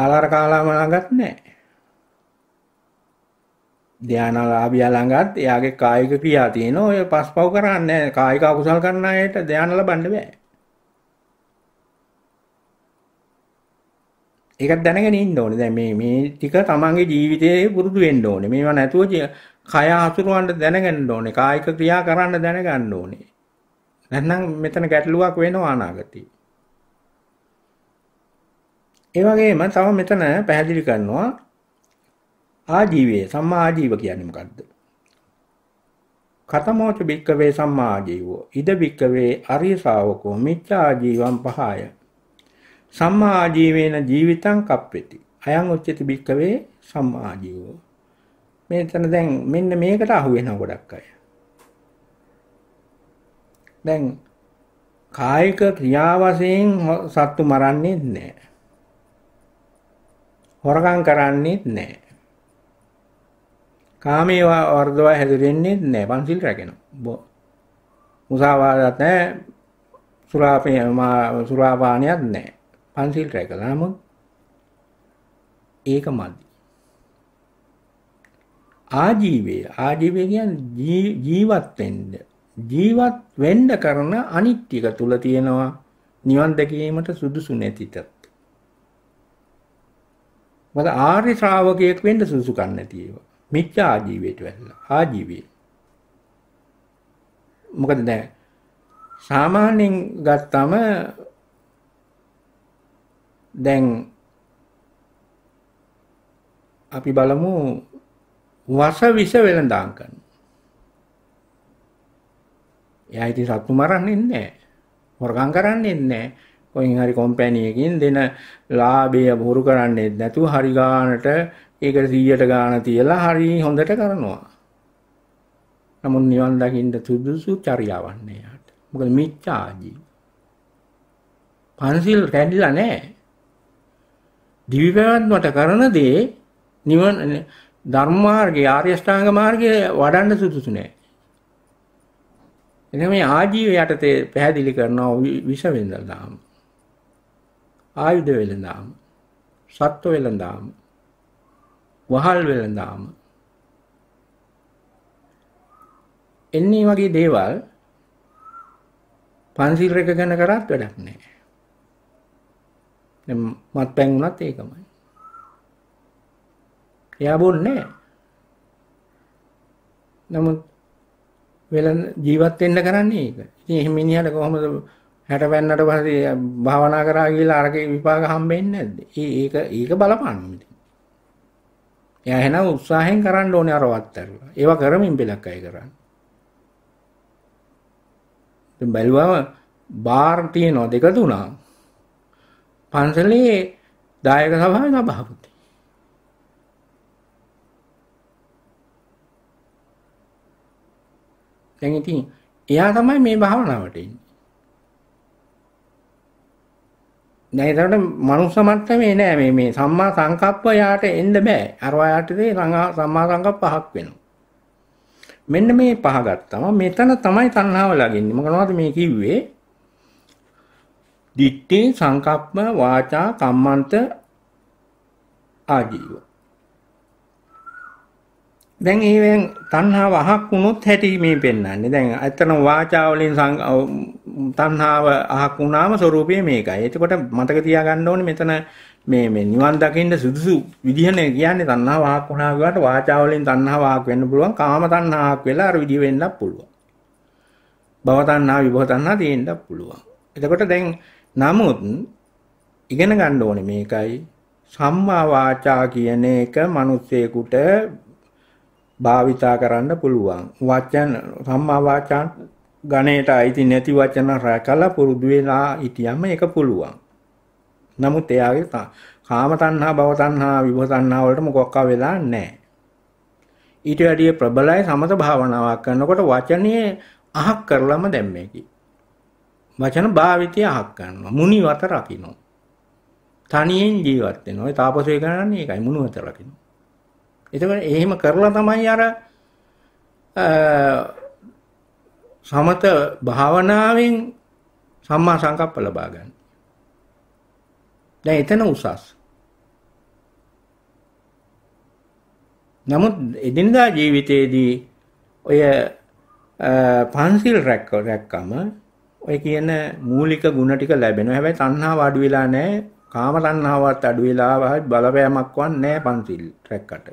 ආලාර කාලාම ළඟත් නැහැ ධානාලාභියා ළඟත් එයාගේ කායික ක්‍රියා තියෙන ඔය පස්පව් කරන්නේ කායික අකුසල් කරන අයට ධාන ලබන්න බෑ. ඒකත් දැනගෙන ඉන්න ඕනේ. දැන් මේ මේ ටික තමන්ගේ ජීවිතයේ පුරුදු වෙන්න ඕනේ. මේවා නැතුව කය හසුරවන්න දැනගන්න ඕනේ. කායික ක්‍රියා කරන්න දැනගන්න ඕනේ. නැත්නම් මෙතන ගැටලුවක් වෙනවා අනාගතේ. ඒ වගේම තව මෙතන පැහැදිලි කරනවා ආජීවයේ සම්මා ආජීව කියන්නේ මොකද්ද? කතමෝච බික්කවේ සම්මා ආජීවෝ ඉද බික්කවේ අරිය ශාවකෝ මිච්ඡා ආජීවං පහය. සම්මා ආජීවේන ජීවිතං කප්පෙති. අයං උච්චති බික්කවේ සම්මා ආජීවෝ. මෙතන දැන් මෙන්න මේකට අහු වෙනවා ගොඩක් අය. දැන් කායික ක්‍රියාවසයෙන් සත්තු මරන්නේ නැහැ. හොරකම් කරන්නේ නැහැ. කාමී වර්ධව හැදිරෙන්නේ නැහැ. පන්සිල් රැකෙනවා. මුසාවාදත් නැහැ. සුරාපේ සුරාපානියත් නැහැ. පන්සිල් රැකලා නමුත් ඒක මදි. ආජීවය ආජීවය කියන්නේ ජීවත් වෙන්න ජීවත් වෙන්න කරන අනිත්‍යක තුල තියෙනවා නිවන් දැකීමට සුදුසු නැතිත. මොකද ආර්ය ශ්‍රාවකයෙක් වෙන්න සුදුසුකම් නැති ඒවා. මිච්ඡා ආජීවයට වැටලා ආජීවී මොකද දැන් සාමාන්‍යයෙන් ගත්තම දැන් අපි බලමු වස විස වෙළඳාම් කරන. එයා ඉතින් සතු මරන්නේ නැහැ. හොරකම් කරන්නේ නැහැ. කොහෙන් හරි කම්පැනි එකකින් දෙන ලාභය බොරු කරන්නේ නැතුව හරි ගානට ඒකට 100ට ගාණ තියලා හරි හොඳට කරනවා. නමුත් නිවන් දකින්න සුදුසු චර්යාවක් නෑ යාට. මොකද මිච්ඡාදී. පන්සිල් රැඳිලා නෑ. දිවි පැවැත්මට කරන දේ නිවන ධර්මාර්ගයේ ආර්ය ශ්‍රාංග මාර්ගයේ වඩන්න සුදුසු නෑ. එනම් මේ ආජීව යටතේ පැහැදිලි කරනවා විෂ වෙනදාම. ආයුධ වෙලඳාම. සත්ව වෙලඳාම. වහල් වෙළඳාම එන්නේ වගේ දේවල් පන්සිල් රැක ගැන කරත් වැඩක් නැහැ. දැන් මත්පැන් වුණත් ඒකමයි. එයා බොන්නේ නැහැ. නමුත් වෙලන් ජීවත් වෙන්න කරන්නේ ඒක. ඉතින් එහෙම මිනිහට කොහොමද 60 වෙන්නට පස්සේ භාවනා කරා කියලා අරගේ විපාක හම්බෙන්නේ නැද්ද? ඒක ඒක බලපන්නේ. එයා එහෙනම් උත්සාහයෙන් කරන්න ඕනේ අර වත්තරලා. ඒවා කරමින් බෙලක් අය කරන්නේ. ඉතින් බැලුවම බාර් තියෙනවා දෙක තුනක්. පන්සලේ දායක සභාවේ සභාපති. දැන් ඉතින් එයා තමයි මේ භාවනාවට එන්නේ. දැන් එතකොට මනුස්ස මට්ටමේ නෑ මේ මේ සම්මා සංකප්ප යාට එන්න බෑ. අරවා යාට සම්මා සංකප්ප පහක් වෙනවා. මෙන්න මේ පහ ගත්තම මෙතන තමයි තණ්හාව ලගින්නේ. මොකනවද මේ කිව්වේ? දිට්ඨි සංකප්ප වාචා කම්මන්ත ආජීව දැන් ඒවෙන් තණ්හාව අහක් වුණොත් හැටි මේ පෙන්වන්නේ. දැන් අතන වාචා වලින් තණ්හාව අහක් වුණාම ස්වરૂපය මේකයි. එතකොට මතක තියාගන්න ඕනේ මෙතන මේ මේ නිවන් දකින්න සුදුසු විදිහනේ කියන්නේ තණ්හාව අහක් වුණා කියලාට වාචා වලින් තණ්හාව අහක් වෙන්න පුළුවන්. කාම තණ්හාවක් වෙලා අර විදිහ වෙන්නත් පුළුවන්. භව තණ්හා විභව තණ්හා තියෙන්නත් පුළුවන්. එතකොට දැන් නමුත් ඉගෙන ගන්න ඕනේ මේකයි සම්මා වාචා කියන එක මිනිස්සෙකුට භාවිතා කරන්න පුළුවන්. වචන සම්මා වාචා ගණේට අයිති නැති වචන රැකලා පුරුදු වෙලා හිටියම ඒක පුළුවන්. නමුත් එයාගේ කාම තණ්හා භව තණ්හා විභව තණ්හා වලට මොකක්ක වෙලා නැහැ. ඊට වැඩිය ප්‍රබලයි සමත භාවනාවක් කරනකොට වචනේ අහක් කරලම දැම්මේකි. වචන භාවිතය අහක් කරනවා. මුනිවත රකින්න. තනියෙන් ජීවත් වෙනවා. ඒ තාපසය කරන්නේ ඒකයි මුනිවත රකින්න. එතකොට එහෙම කරලා තමයි අර සමත භාවනාවෙන් සම්මා සංකප්ප ලබා ගන්න. දැන් එතන උසස්. නමුත් එදිනදා ජීවිතයේදී ඔය පන්සිල් රැක්ක රැක්කම ඔය කියන මූලික ಗುಣ ටික ලැබෙනවා. හැබැයි තණ්හාව අඩු වෙලා නැහැ. කාම තණ්හාවත් අඩු වෙලා බලපෑමක්වත් නැහැ පන්සිල් රැක්කට.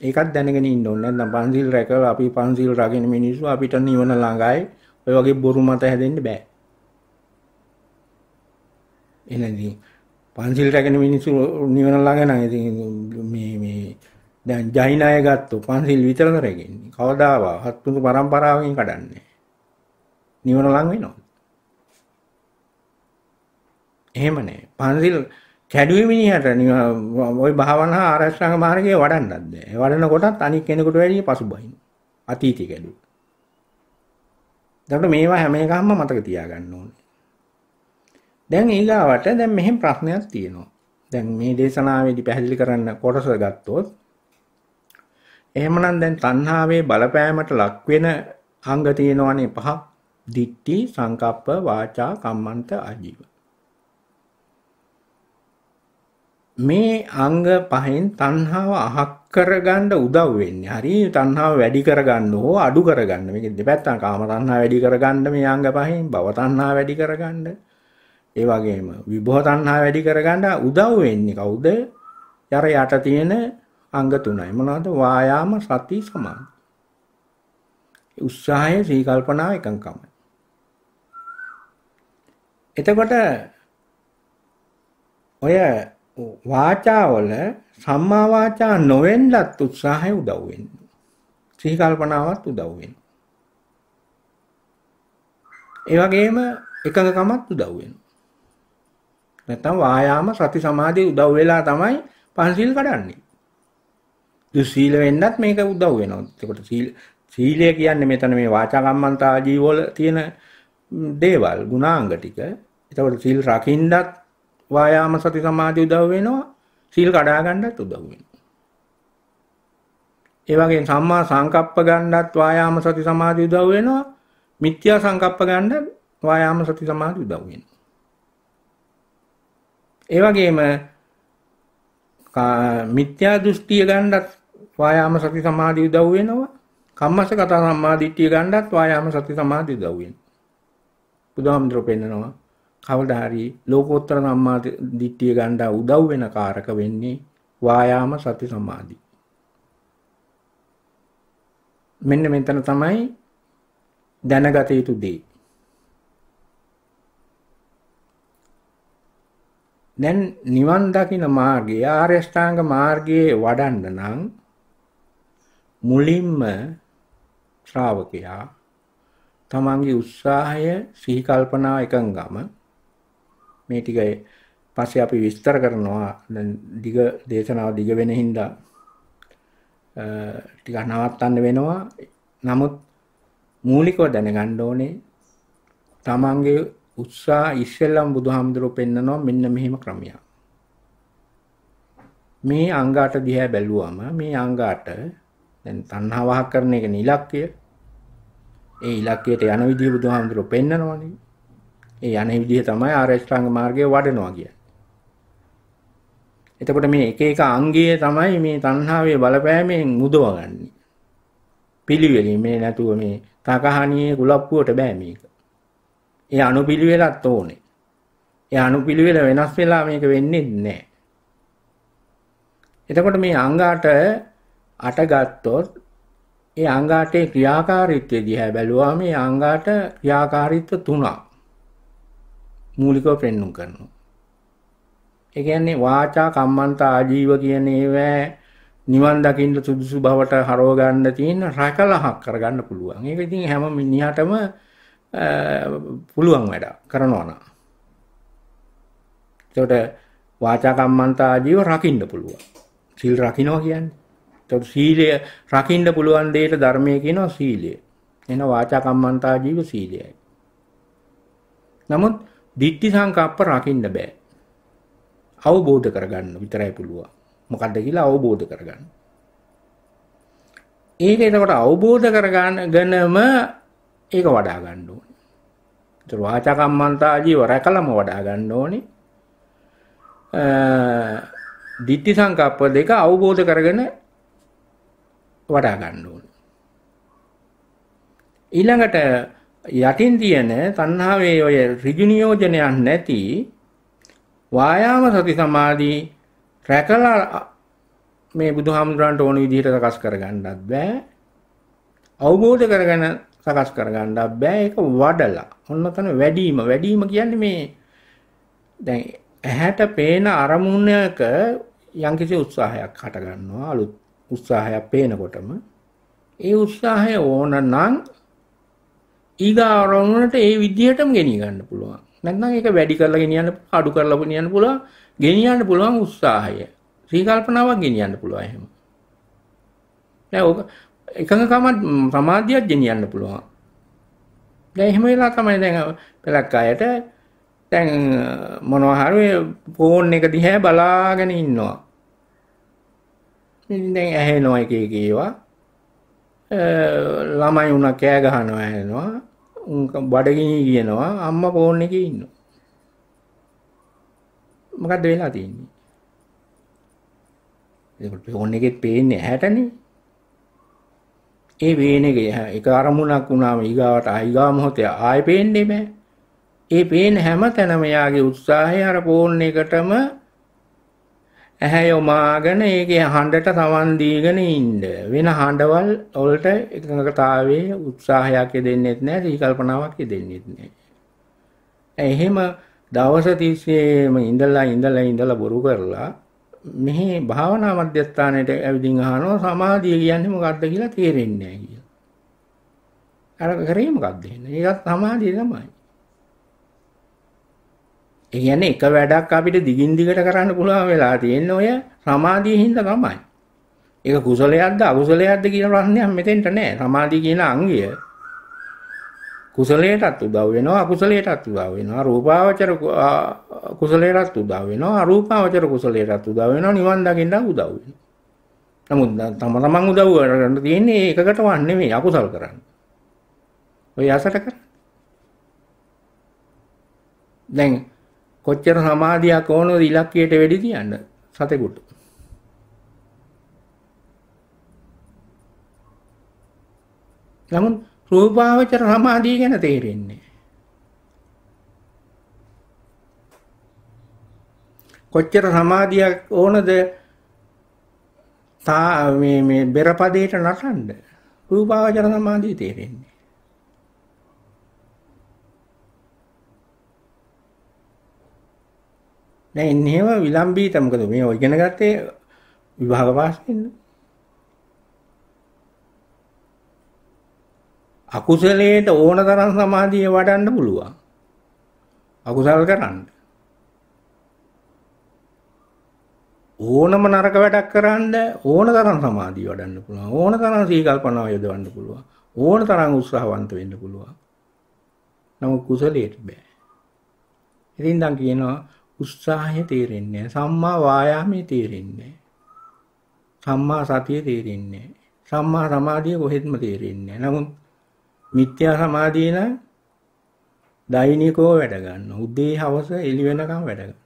ඒකත් දැනගෙන ඉන්න ඕනේ. නැත්නම් පන්සිල් රැකලා අපි පන්සිල් රකින මිනිස්සු අපිට නිවන ළඟයි. ඔය වගේ බොරු මත හැදෙන්න බෑ. එහෙනම් පන්සිල් රැකෙන මිනිස්සු නිවන ළඟ නම් ඉතින් මේ මේ දැන් ජෛන අය ගත්තොත් පන්සිල් විතරද රැකෙන්නේ. කවදාවත් හත්තුතු පරම්පරාවෙන් කඩන්නේ. නිවන ළඟ වෙනවද? එහෙම නෑ. පන්සිල් කැඩුවේ මිනිහට ওই භාවනා ආරක්ෂාංග මාර්ගයේ වඩන්නත් බෑ. ඒ වඩන කොටත් අනික් කෙනෙකුට වැඩිය පසුබහින. අතීතය කැඩුව. දැන් මේවා හැම එකක්ම මතක තියාගන්න ඕනේ. දැන් ඊගාවට දැන් මෙහෙම ප්‍රශ්නයක් තියෙනවා. දැන් මේ දේශනාවේදී පැහැදිලි කරන්න කොටස ගත්තොත් එහෙමනම් දැන් තණ්හාවේ බලපෑමට ලක් වෙන අංග තියෙනවනේ පහ. දිට්ටි, සංකප්ප, වාචා, කම්මන්ත, ආජීව. මේ අංග පහෙන් තණ්හාව අහක් කරගන්න උදව් වෙන්නේ. හරි තණ්හාව වැඩි කරගන්න හෝ අඩු කරගන්න. මේක දෙපැත්තම කාම තණ්හා වැඩි කරගන්න මේ අංග පහෙන් භව තණ්හා වැඩි කරගන්න. ඒ වගේම විභව තණ්හා වැඩි කරගන්න උදව් වෙන්නේ කවුද? යර යට තියෙන අංග තුනයි. මොනවද? වායාම, සති, සමාධි. උත්සාහය, සී කල්පනා, එකඟකම. එතකොට ඔය වාචාවල සම්මා වාචා නොවෙන්නත් උත්සාහය උදව් වෙනවා. සිහි කල්පනාවත් උදව් වෙනවා. ඒ වගේම එකඟකමත් උදව් වෙනවා. නැත්තම් වායාම සති සමාධිය උදව් වෙලා තමයි පංචශීල කඩන්නේ. දුස්සීල වෙන්නත් මේක උදව් වෙනවා. එතකොට සීල සීලය කියන්නේ මෙතන මේ වාචා කම්මන්තා ජීවවල තියෙන දේවල් ගුණාංග ටික. එතකොට සීල් රකින්නත් වායාම සති සමාධිය උදව් වෙනවා. සීල් කඩා ගන්නත් උදව් වෙනවා. ඒ වගේම සම්මා සංකප්ප ගන්නත් වායාම සති සමාධිය උදව් වෙනවා. මිත්‍යා සංකප්ප ගන්න වායාම සති සමාධිය උදව් වෙනවා. ඒ වගේම මිත්‍යා දෘෂ්ටිය ගන්නත් වායාම සති සමාධිය උදව් වෙනවා. කම්මස්ස කතා සම්මාදිට්ඨිය ගන්නත් වායාම සති සමාධිය උදව් වෙනවා. බුදුහාමුදුරුවෝ පෙන්නනවා කවදාරි ලෝකෝත්තර සම්මා දිට්ඨිය ගන්න උදව් වෙන කාරක වෙන්නේ වායාම සති සමාධි. මෙන්න මෙතන තමයි දැනගත යුතු දේ. දැන් නිවන් දකින මාර්ගය ආර්ය ශ්‍රාංග මාර්ගයේ වඩන්න නම් මුලින්ම ශ්‍රාවකයා තමන්ගේ උත්සාහය සිහි කල්පනා එකඟම මේ ටික පස්සේ අපි විස්තර කරනවා දැන් දිග දේශනාව දිග වෙන හින්දා ටිකක් නවත්තන්න වෙනවා නමුත් මූලිකව දැනගන්න ඕනේ තමන්ගේ උත්සාහ ඉස්සෙල්ලම බුදුහාමුදුරුවෝ පෙන්නනවා මෙන්න මෙහෙම ක්‍රමයක් මේ අංගාට දිහා බැලුවම මේ අංගාට දැන් තණ්හා වහ කරන එක නිලක්කය ඒ ඉලක්කයට යන විදිහ බුදුහාමුදුරුවෝ පෙන්නනවනේ ඒ යන විදිහ තමයි ආරෂ්ඨාංග මාර්ගය වඩනවා කියන්නේ. එතකොට මේ එක එක අංගයේ තමයි මේ තණ්හාවේ බලපෑමෙන් මුදවගන්නේ. පිළිවෙලින් මේ නැතුව මේ තකහණියේ ගුලප්පුවට බෑ මේක. ඒ අනුපිළිවෙලක් ඕනේ. ඒ අනුපිළිවෙල වෙනස් වෙලා මේක වෙන්නේ නැහැ. එතකොට මේ අංගාට අටගත්තොත් ඒ අංගාටේ ක්‍රියාකාරීත්වය දිහා බැලුවාම මේ අංගාට ක්‍රියාකාරීත්ව තුනක්. මූලිකව පෙන්නුම් කරනවා. ඒ කියන්නේ වාචා කම්මන්ත ආජීව කියන ඒවා නිවන් දකින්න සුදුසු බවට හරව ගන්න තියෙන රැකලහක් කරගන්න පුළුවන්. ඒක ඉතින් හැම මිනිහටම පුළුවන් වැඩ කරනවා නා. ඒකට වාචා කම්මන්ත ආජීව රකින්න පුළුවන්. සීල් රකින්නවා කියන්නේ. ඒකට සීලය රකින්න පුළුවන් දෙයට ධර්මයේ කියනවා සීලය. එන වාචා කම්මන්තා ජීව සීලයයි. නමුත් දිට්ටි සංකප්ප රකින්න බෑ. අවබෝධ කරගන්න විතරයි පුළුවන්. මොකද්ද කියලා අවබෝධ කරගන්න. ඒක එතකොට අවබෝධ කරගන්නම ඒක වඩා ගන්න ඕනේ. ඒතර වාචා කම්මන්තා ජීව රැකලම වඩා ගන්න ඕනේ. අ ditthi සංකප්ප දෙක අවබෝධ කරගෙන වඩා ගන්න ඕනේ. ඊළඟට යටින් තියෙන තණ්හාවේ ඔය ඍජු නියෝජනයක් නැති වායාම සති සමාධි රැකලා මේ බුදුහාමුදුරන්ට ඕන විදිහට සකස් කරගන්නත් බෑ අවබෝධ කරගෙන සකස් කරගන්නත් බෑ ඒක වඩලා ඔන්නතන වැඩිම වැඩිම කියන්නේ මේ දැන් ඇහැට පේන අරමුණක යම්කිසි උත්සාහයක් හට ගන්නවා අලුත් උත්සාහයක් පේනකොටම ඒ උත්සාහය ඕන නම් ඊගා රවුමට ඒ විදිහටම ගෙනිය ගන්න පුළුවන්. නැත්නම් ඒක වැඩි කරලා ගෙනියන්න අඩු කරලා ගෙනියන්න පුළුවන්. ගෙනියන්න පුළුවන් උත්සාහය. සීකල්පනාවක් ගෙනියන්න පුළුවන් එහෙම. දැන් ඔක එකඟකම සමාධියක් ගෙනියන්න පුළුවන්. දැන් එහෙම වෙලා තමයි දැන් පළක් අයට දැන් මොනවා හරි ෆෝන් එක දිහා බලාගෙන ඉන්නවා. ඉතින් දැන් ඇහෙනවා එක එක ඒවා. ළමයි උනා කෑ ගහනවා ඇහෙනවා. බඩගිනි කියනවා අම්මා ෆෝන් එකේ ඉන්නවා. මොකද්ද වෙලා තියෙන්නේ? ඒකට ෆෝන් එකෙත් පේන්නේ ඇහැටනේ. ඒ වේන එක එක අරමුණක් වුණාම ඊගාවට ආයිගා මොහොතේ ආයෙ පේන්නේ නැහැ. ඒ පේන හැම තැනම යාගේ උත්සාහය අර ෆෝන් එකටම ඇහැ යොමාගෙන ඒකේ හඬට සවන් දීගෙන ඉන්න. වෙන හඬවල් වලට එකඟතාවයේ උත්සාහයක් දෙන්නෙත් නැහැ, සීකල්පනාවක් දෙන්නෙත් නැහැ. එහෙම දවස තිස්සේම ඉඳලා ඉඳලා ඉඳලා බොරු කරලා මෙහි භාවනා මධ්‍යස්ථානයට ඇවිදින් අහනවා සමාධිය කියන්නේ මොකක්ද කියලා තේරෙන්නේ නැහැ කියලා. අර කරේ මොකක්ද? ඒකත් සමාධිය තමයි. ඒ කියන්නේ එක වැඩක් අපිට දිගින් දිගට කරන්න පුළුවන් වෙලා තියෙන ඔය සමාධියේ හින්දා තමයි. ඒක කුසලයක්ද අකුසලයක්ද කියන ප්‍රශ්නයක් මෙතෙන්ට නෑ. සමාධිය කියන අංගය කුසලයටත් උදව් වෙනවා අකුසලයටත් උදව් වෙනවා. රූපාවචර කුසලයටත් උදව් වෙනවා. අරූපාවචර කුසලයටත් උදව් වෙනවා. නිවන් දකින්න උදව් වෙනවා. නමුත් තම තමන් උදව් කරන්න තියෙන්නේ එකකට වන්නේ නෙමෙයි අකුසල් කරන්න. ඔය යසට කරන්නේ. දැන් කොච්චර සමාධියක් ඕනද ඉලක්කයට වෙඩි තියන්න සතෙකුට නමුත් රූපාවචර සමාධිය ගැන තේරෙන්නේ කොච්චර සමාධියක් ඕනද තා මේ මේ බෙරපදයට නටන්න රූපාවචර සමාධිය තේරෙන්නේ දැන් එන්නේම විලම්බීත මොකද මේ ඔය ඉගෙන ගත්තේ විභාග පාස් වෙන්න අකුසලයට ඕන තරම් සමාධිය වඩන්න පුළුවන් අකුසල් කරන්න ඕනම නරක වැඩක් කරන්න ඕන තරම් සමාධිය වඩන්න පුළුවන් ඕන තරම් සීකල්පනාව යොදවන්න පුළුවන් ඕන තරම් උත්සාහවන්ත වෙන්න පුළුවන් නමුත් කුසලයට බෑ ඉතින් දැන් කියනවා උත්සාහය තේරෙන්නේ සම්මා වායාමයේ තේරෙන්නේ සම්මා සතිය තේරෙන්නේ සම්මා සමාධිය කොහෙත්ම තේරෙන්නේ නමුත් මිත්‍යා සමාධිය නම් දෛනිකව වැඩ ගන්න. උදේ හවස එළි වෙනකම් වැඩ ගන්න.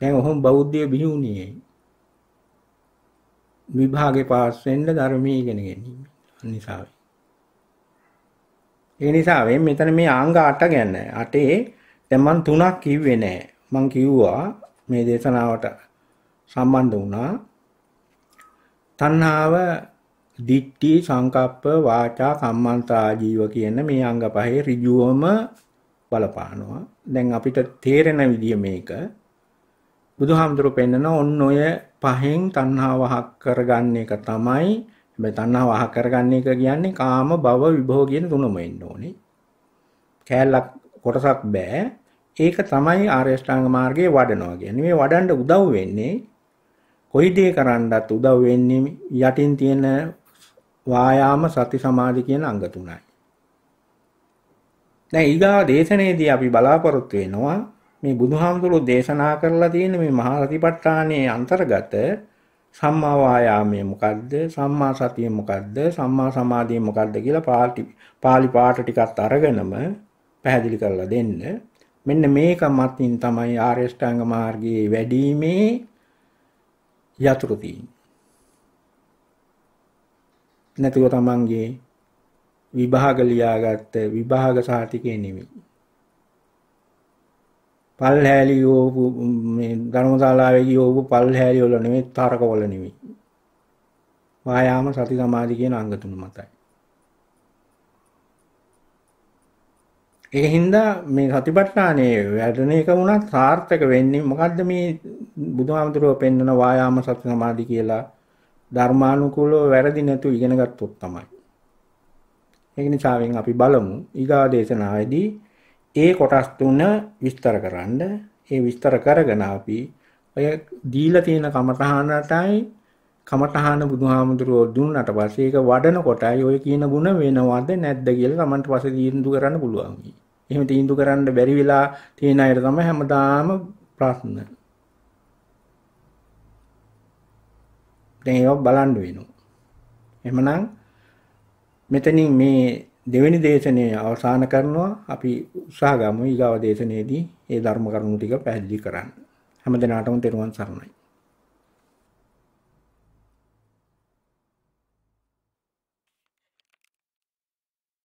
දැන් ඔහොම බෞද්ධය බිහි වුණේ විභාගේ පාස් වෙන්න ධර්මීය ඉගෙන ගැනීම නිසායි. ඒ නිසා වෙන් මෙතන මේ ආංග 8 ගැන 8 දැන් මම 3ක් කිව්වේ නෑ මම කිව්වා මේ දේශනාවට සම්බන්ධ වුණා තණ්හාව දිට්ටි සංකප්ප වාචා කම්මන්තා ජීව කියන මේ අංග පහේ ඍජුවම බලපානවා දැන් අපිට තේරෙන විදිය මේක බුදුහාමුදුරු පෙන්නන ඔන්න ඔය පහෙන් තණ්හාව හක් කරගන්න එක තමයි හැබැයි තණ්හාව අහ කරගන්න එක කියන්නේ කාම භව විභව කියන තුනම එන්න ඕනේ. කෑල්ලක් කොටසක් බෑ. ඒක තමයි ආර්ය ශ්‍රාංග මාර්ගයේ වඩනවා කියන්නේ. මේ වඩන්න උදව් වෙන්නේ කොයි දේ කරන්නත් උදව් වෙන්නේ යටින් තියෙන වායාම සති සමාධි කියන අංග තුනයි. දැන් ඊගා දේශනයේදී අපි බලාපොරොත්තු වෙනවා මේ බුදුහාමුදුරුවෝ දේශනා කරලා තියෙන මේ මහා සතිපට්ඨානයේ අන්තර්ගත සම්මා වායාමය මොකද්ද සම්මා සතිය මොකද්ද සම්මා සමාධිය මොකද්ද කියලා පාටි පාලි පාට ටිකක් අරගෙනම පැහැදිලි කරලා දෙන්න මෙන්න මේක මතින් තමයි ආර්ය ශ්‍රාංග මාර්ගයේ වැඩිීමේ යතුරු තියෙන්නේ නැතුව තමන්ගේ විභාග ලියාගත්ත විභාග සාතිකේ නෙමෙයි පල්හැලි යෝපු මේ ධර්මශාලාවේ යෝපු පල්හැලි වල නෙමෙයි තරක වල නෙමෙයි. වායාම සති සමාධි කියන අංග තුන මතයි. ඒක හින්දා මේ සතිපට්ඨානයේ වැඩෙන එක වුණත් සාර්ථක වෙන්නේ මොකද්ද මේ බුදුහාමුදුරුවෝ පෙන්වන වායාම සති සමාධි කියලා ධර්මානුකූලව වැරදි නැතු ඉගෙන ගත්තොත් තමයි. ඒක නිසාවෙන් අපි බලමු ඊගා දේශනාවේදී ඒ කොටස් තුන විස්තර කරන්න ඒ විස්තර කරගෙන අපි ඔය දීලා තියෙන කමඨහනටයි කමඨහන බුදුහාමුදුරුවෝ දුන්නට පස්සේ ඒක වඩන කොටයි ඔය කියන ಗುಣ වෙනවද නැද්ද කියලා Tamanට පස්සේ තීන්දුව කරන්න පුළුවන්. එහෙම තීන්දුව කරන්න බැරි වෙලා තියෙන අයට තමයි හැමදාම ප්‍රශ්න. දැන් ඒක බලන්න වෙනවා. එහෙමනම් මෙතනින් මේ දෙවෙනි දේශනය අවසාන කරනවා අපි උත්සාහ ගමු ඊගාව දේශනයේදී ඒ ධර්ම කරුණු ටික පැහැදිලි කරන්න. හැමදෙනාටම තෙරුවන් සරණයි.